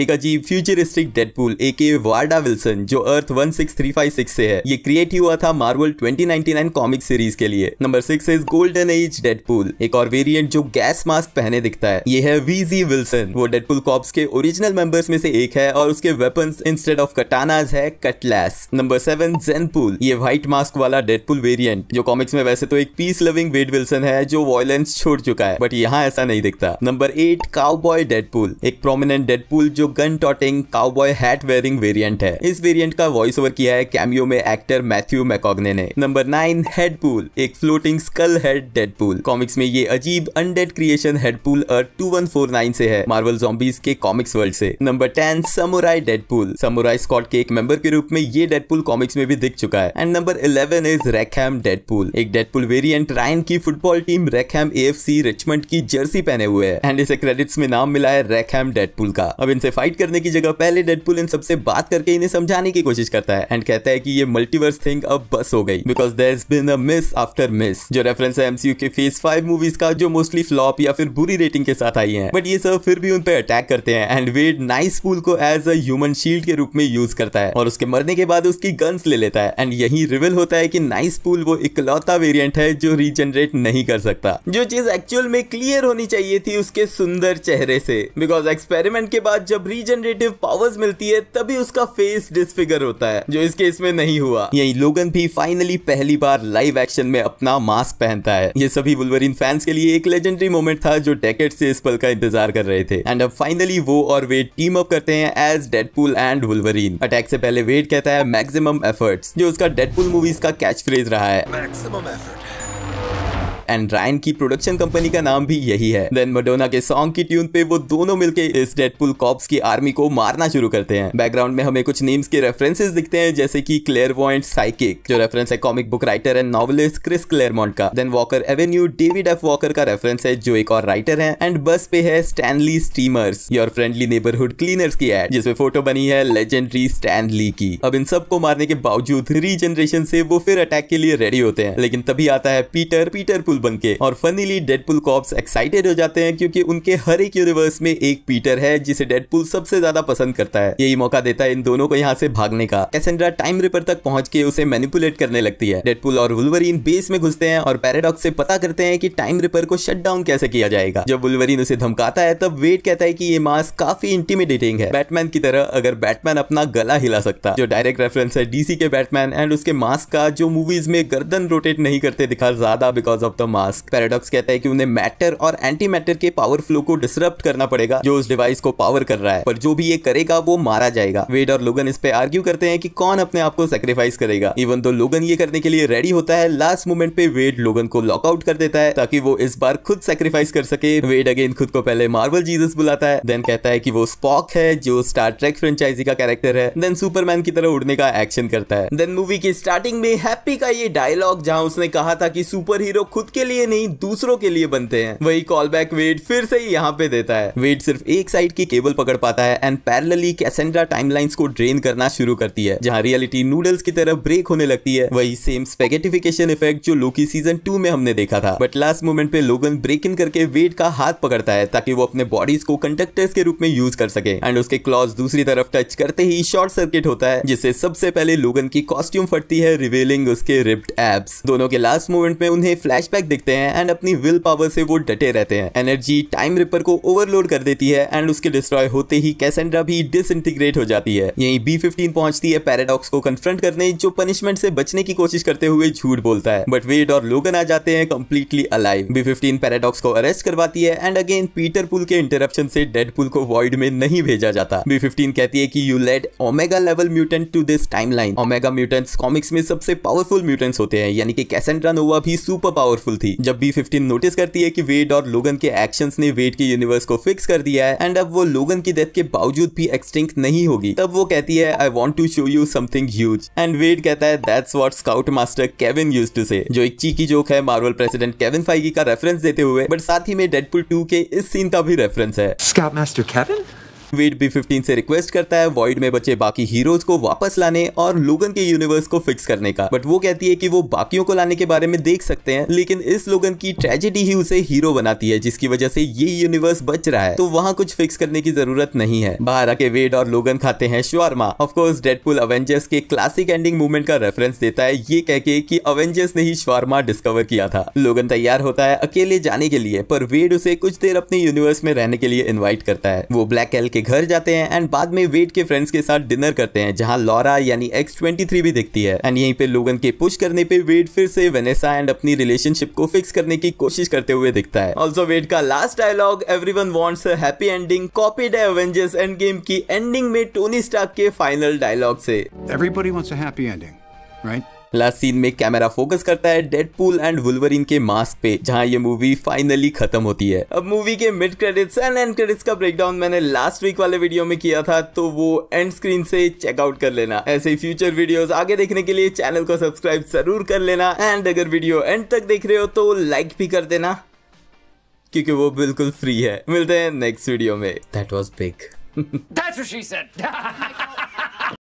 A: एक अजीब फ्यूचरिस्टिक डेडपुल ए के वार्डा विल्सन जो अर्थ 16356 से है ये क्रिएटिव हुआ था मार्वल 2099 कॉमिक सीरीज के लिए number six is golden age Deadpool एक और वेरिएंट जो गैस मास्क पहने दिखता है ये है वीजी विल्सन वो डेडपुल कॉप्स के ओरिजिनल मेंबर्स में से एक है और उसके वेपन्स इंस्टेड ऑफ कटानाज है कटलैस नंबर सेवन जेनपुल ये व्हाइट मास्क वाला डेडपुल वेरियंट जो कॉमिक्स में वैसे तो एक पीस लविंग वेड विल्सन है जो वॉयलेंस छोड़ चुका है बट यहाँ ऐसा नहीं दिखता नंबर एट काउबॉय डेडपुल एक प्रोमिनेंट डेडपुल जो gun toting cowboy hat wearing variant है इस वेरियंट का वॉइस ओवर किया है कैमियो में एक्टर मैथ्यू मैथ्यू मैकोगने ने नंबर नाइन हेडपूल एक floating skull head Deadpool comics में ये अजीब undead creation Headpool Earth nine से है मार्वल जॉम्बीज के कॉमिक्स वर्ल्ड से number ten samurai Deadpool samurai squad के एक मेंबर के रूप में ये डेडपूल कॉमिक्स में भी दिख चुका है and number eleven is Wrexham Deadpool एक डेडपूल वेरियंट रायन की फुटबॉल टीम रेकहैम सी रिचमंड की जर्सी पहने हुए है एंड इसे क्रेडिट्स में नाम मिला है रेकहैम डेडपूल का अब इनसे फाइट करने की जगह पहले डेडपूल इन सबसे बात करके इन्हें समझाने की कोशिश करता है एंड कहता है कि ये मल्टीवर्स थिंग अब बस हो गई because there is been miss after miss जो रेफरेंस है एमसीयू के फेज फाइव मूवीज का जो मोस्टली फ्लॉप या फिर बुरी रेटिंग के साथ आई है बट ये सब फिर भी उन पर अटैक करते हैं एंड वेड नाइस पूल को एज अ ह्यूमन शील्ड के रूप में यूज करता है और उसके मरने के बाद उसकी गन्स ले लेता है एंड यही रिविल होता है कि नाइस पूल वो इकलौता वेरियंट है जो रिजनरेट नहीं कर सकता जो चीज एक्चुअल में क्लियर होनी चाहिए थी उसके सुंदर चेहरे से बिकॉज एक्सपेरिमेंट के बाद जब रिजनरेटिव पावर्स मिलती है तभी उसका फेस डिस्फिगर होता है जो इस केस में नहीं हुआ यही लोग लोगन भी फाइनली पहली बार लाइव एक्शन में अपना मास्क पहनता है ये सभी वुलवरिन फैंस के लिए एक लेजेंडरी मोमेंट था जो डेकेट से इस पल का इंतजार कर रहे थे एंड अब फाइनली वो और वेट टीम अप करते हैं as Deadpool and Wolverine attack से पहले वेट कहता है मैक्सिमम एफर्ट्स जो उसका डेडपुल मूवीज का कैच फ्रेज रहा है मैक्सिमम एफर्ट एंड रायन की प्रोडक्शन कंपनी का नाम भी यही है देन मडोना के सॉन्ग की ट्यून पे वो दोनों मिलके इस डेडपुल कॉप्स की आर्मी को मारना शुरू करते हैं बैकग्राउंड में हमें कुछ नेम्स के रेफरेंसेस दिखते हैं जैसे कि क्लेयर वॉइंट साइकिक जो रेफरेंस है comic book writer and novelist Chris Claire का then Walker avenue David F Walker का रेफरेंस है जो एक और राइटर है एंड बस पे है Stanley Steemers your friendly neighbourhood cleaners की एड जिसमें फोटो बनी है लेजेंडरी स्टैनली की अब इन सबको मारने के बावजूद रीजनरेशन से वो फिर अटैक के लिए रेडी होते हैं लेकिन तभी आता है पीटर पीटर पुल डेडपुल बनके और फनीली डेडपुल कॉप्स एक्साइटेड हो जाते हैं क्योंकि उनके हर एक यूनिवर्स में एक पीटर है जिसे डेडपुल सबसे ज्यादा पसंद करता है यही मौका देता है इन दोनों को यहाँ से भागने का कैसेंड्रा टाइम रिपर तक पहुंच के उसे मैनिपुलेट करने लगती है डेडपुल और वुलवरीन बेस में घुसते हैं और पैराडॉक्स से पता करते हैं कि टाइम रिपर को शट डाउन कैसे किया जाएगा जब वुलवरीन उसे धमकाता है तब वेट कहता है कि ये मास्क काफी इंटीमिडेटिंग है बैटमैन की तरह अगर बैटमैन अपना गला हिला सकता जो डायरेक्ट रेफरेंस है डीसी के बैटमैन एंड उसके मास्क का जो मूवीज में गर्दन रोटेट नहीं करते दिखा ज्यादा because of the mask Paradox कहता है कि उन्हें मैटर और एंटी मैटर के पावर फ्लो को डिस्टर्ब करना पड़ेगा जो उस डिवाइस को पावर कर रहा है पर जो भी ये करेगा वो मारा जाएगा वेड और लोगन इस पे आर्ग्यू करते हैं कि कौन अपने आप को सेक्रीफाइस करेगा इवन तो लोगन ये करने के लिए रेडी होता है लास्ट मोमेंट पे वेड लोगन को लॉकआउट कर देता है ताकि वो इस बार खुद सेक्रीफाइस कर सके वेड अगेन खुद को पहले मार्वल जीजस बुलाता है देन कहता है कि वो स्पॉक है जो स्टार ट्रेक फ्रेंचाइजी का कैरेक्टर है देन सुपरमैन की तरह उड़ने का एक्शन करता है देन मूवी की स्टार्टिंग में हैप्पी का ये डायलॉग जहां उसने कहा था कि सुपर हीरो खुद के लिए नहीं दूसरों के लिए बनते हैं वही कॉल बैक वेट फिर से ही यहाँ पे देता है वेट सिर्फ एक साइड की केबल पकड़ पाता है एंड पैरलली कैसेंड्रा टाइमलाइंस को ड्रेन करना शुरू करती है जहाँ रियलिटी नूडल्स की तरफ ब्रेक होने लगती है वही सेम स्पेगेटिफिकेशन इफेक्ट जो लोकी सीजन टू में हमने देखा था बट लास्ट मोमेंट पे लोगन ब्रेक इन करके वेट का हाथ पकड़ता है ताकि वो अपने बॉडीज को कंडक्टर्स के रूप में यूज कर सके एंड उसके क्लॉज दूसरी तरफ टच करते ही शॉर्ट सर्किट होता है जिससे सबसे पहले लोगन की कॉस्ट्यूम फटती है रिवेलिंग उसके रिप्ड एब्स दोनों के लास्ट मोमेंट में उन्हें फ्लैश दिखते हैं एंड अपनी विल पावर से वो डटे रहते हैं एनर्जी टाइम रिपर को ओवरलोड कर देती है एंड उसके डिस्ट्रॉय होते ही कैसेंड्रा भी डिस हो जाती है यही बी फिफ्टीन पहुंचती है पैराडॉक्स को कन्फ्रंट करने जो पनिशमेंट से बचने की कोशिश करते हुए झूठ बोलता है बट वेड और लोगन आ जाते हैं completely alive B fifteen Paradox को अरेस्ट करवाती है एंड अगेन पीटर पुल के इंटरप्शन से डेड पुल को वॉइड में नहीं भेजा जाता बी फिफ्टीन कहती है की you let omega level mutant to this line omega mutants comics में सबसे पावरफुल म्यूटेंट्स होते हैं यानी कि कैसेंड्रा नोवा भी सुपर पावरफुल हेल्पफुल थी जब बी फिफ्टीन नोटिस करती है कि वेड और लोगन के एक्शन ने वेड के यूनिवर्स को फिक्स कर दिया है एंड अब वो लोगन की डेथ के बावजूद भी एक्सटिंक नहीं होगी तब वो कहती है I want to show you something huge and Wade कहता है that's what scout master Kevin use to say जो एक चीकी जोक है मार्वल प्रेसिडेंट केविन फाइगी का रेफरेंस देते हुए बट साथ ही में डेडपुल टू के इस सीन का भी रेफरेंस है Scoutmaster Kevin? Wade B fifteen से रिक्वेस्ट करता है वॉइड में बचे बाकी हीरोज को वापस लाने और लोगन के यूनिवर्स को फिक्स करने का बट वो कहती है कि वो बाकियों को लाने के बारे में देख सकते हैं लेकिन इस लोगन की ट्रेजेडी ही उसे हीरो बनाती है जिसकी वजह से ये यूनिवर्स बच रहा है तो वहाँ कुछ फिक्स करने की जरूरत नहीं है बाहर आके वेड और लोगन खाते हैं शोरमा ऑफकोर्स डेडपुल अवेंजर्स के क्लासिक एंडिंग मूवमेंट का रेफरेंस देता है ये कह के की अवेंजर्स ने ही शोरमा डिस्कवर किया था लोगन तैयार होता है अकेले जाने के लिए पर वेड उसे कुछ देर अपने यूनिवर्स में रहने के लिए इन्वाइट करता है वो ब्लैक एल के घर जाते हैं एंड बाद में वेट के फ्रेंड्स के साथ डिनर करते हैं जहाँ लॉरा यानी एक्स ट्वेंटी भी दिखती है एंड यहीं पे लोगन के पुश करने पे वेट फिर से वेनेसा एंड अपनी रिलेशनशिप को फिक्स करने की कोशिश करते हुए दिखता है ऑल्सो वेट का last dialogue everyone wants happy ending copy है एवेंजर्स एंड गेम की एंडिंग में टोनी स्टार्क के फाइनल डायलॉग से everybody wants a happy ending, last scene में कैमरा फोकस करता है डेडपूल एंड वुलवरिन के मास्क पे जहाँ ये मूवी फाइनली खत्म होती है अब मूवी के mid credits and end credits का ब्रेकडाउन मैंने लास्ट वीक वाले वीडियो में किया था तो वो एंड स्क्रीन से चेकआउट कर लेना ऐसे ही फ्यूचर वीडियोस आगे देखने के लिए चैनल को सब्सक्राइब जरूर कर लेना एंड अगर वीडियो एंड तक देख रहे हो तो लाइक भी कर देना क्योंकि वो बिल्कुल फ्री है मिलते हैं नेक्स्ट वीडियो में that was big That's what she said.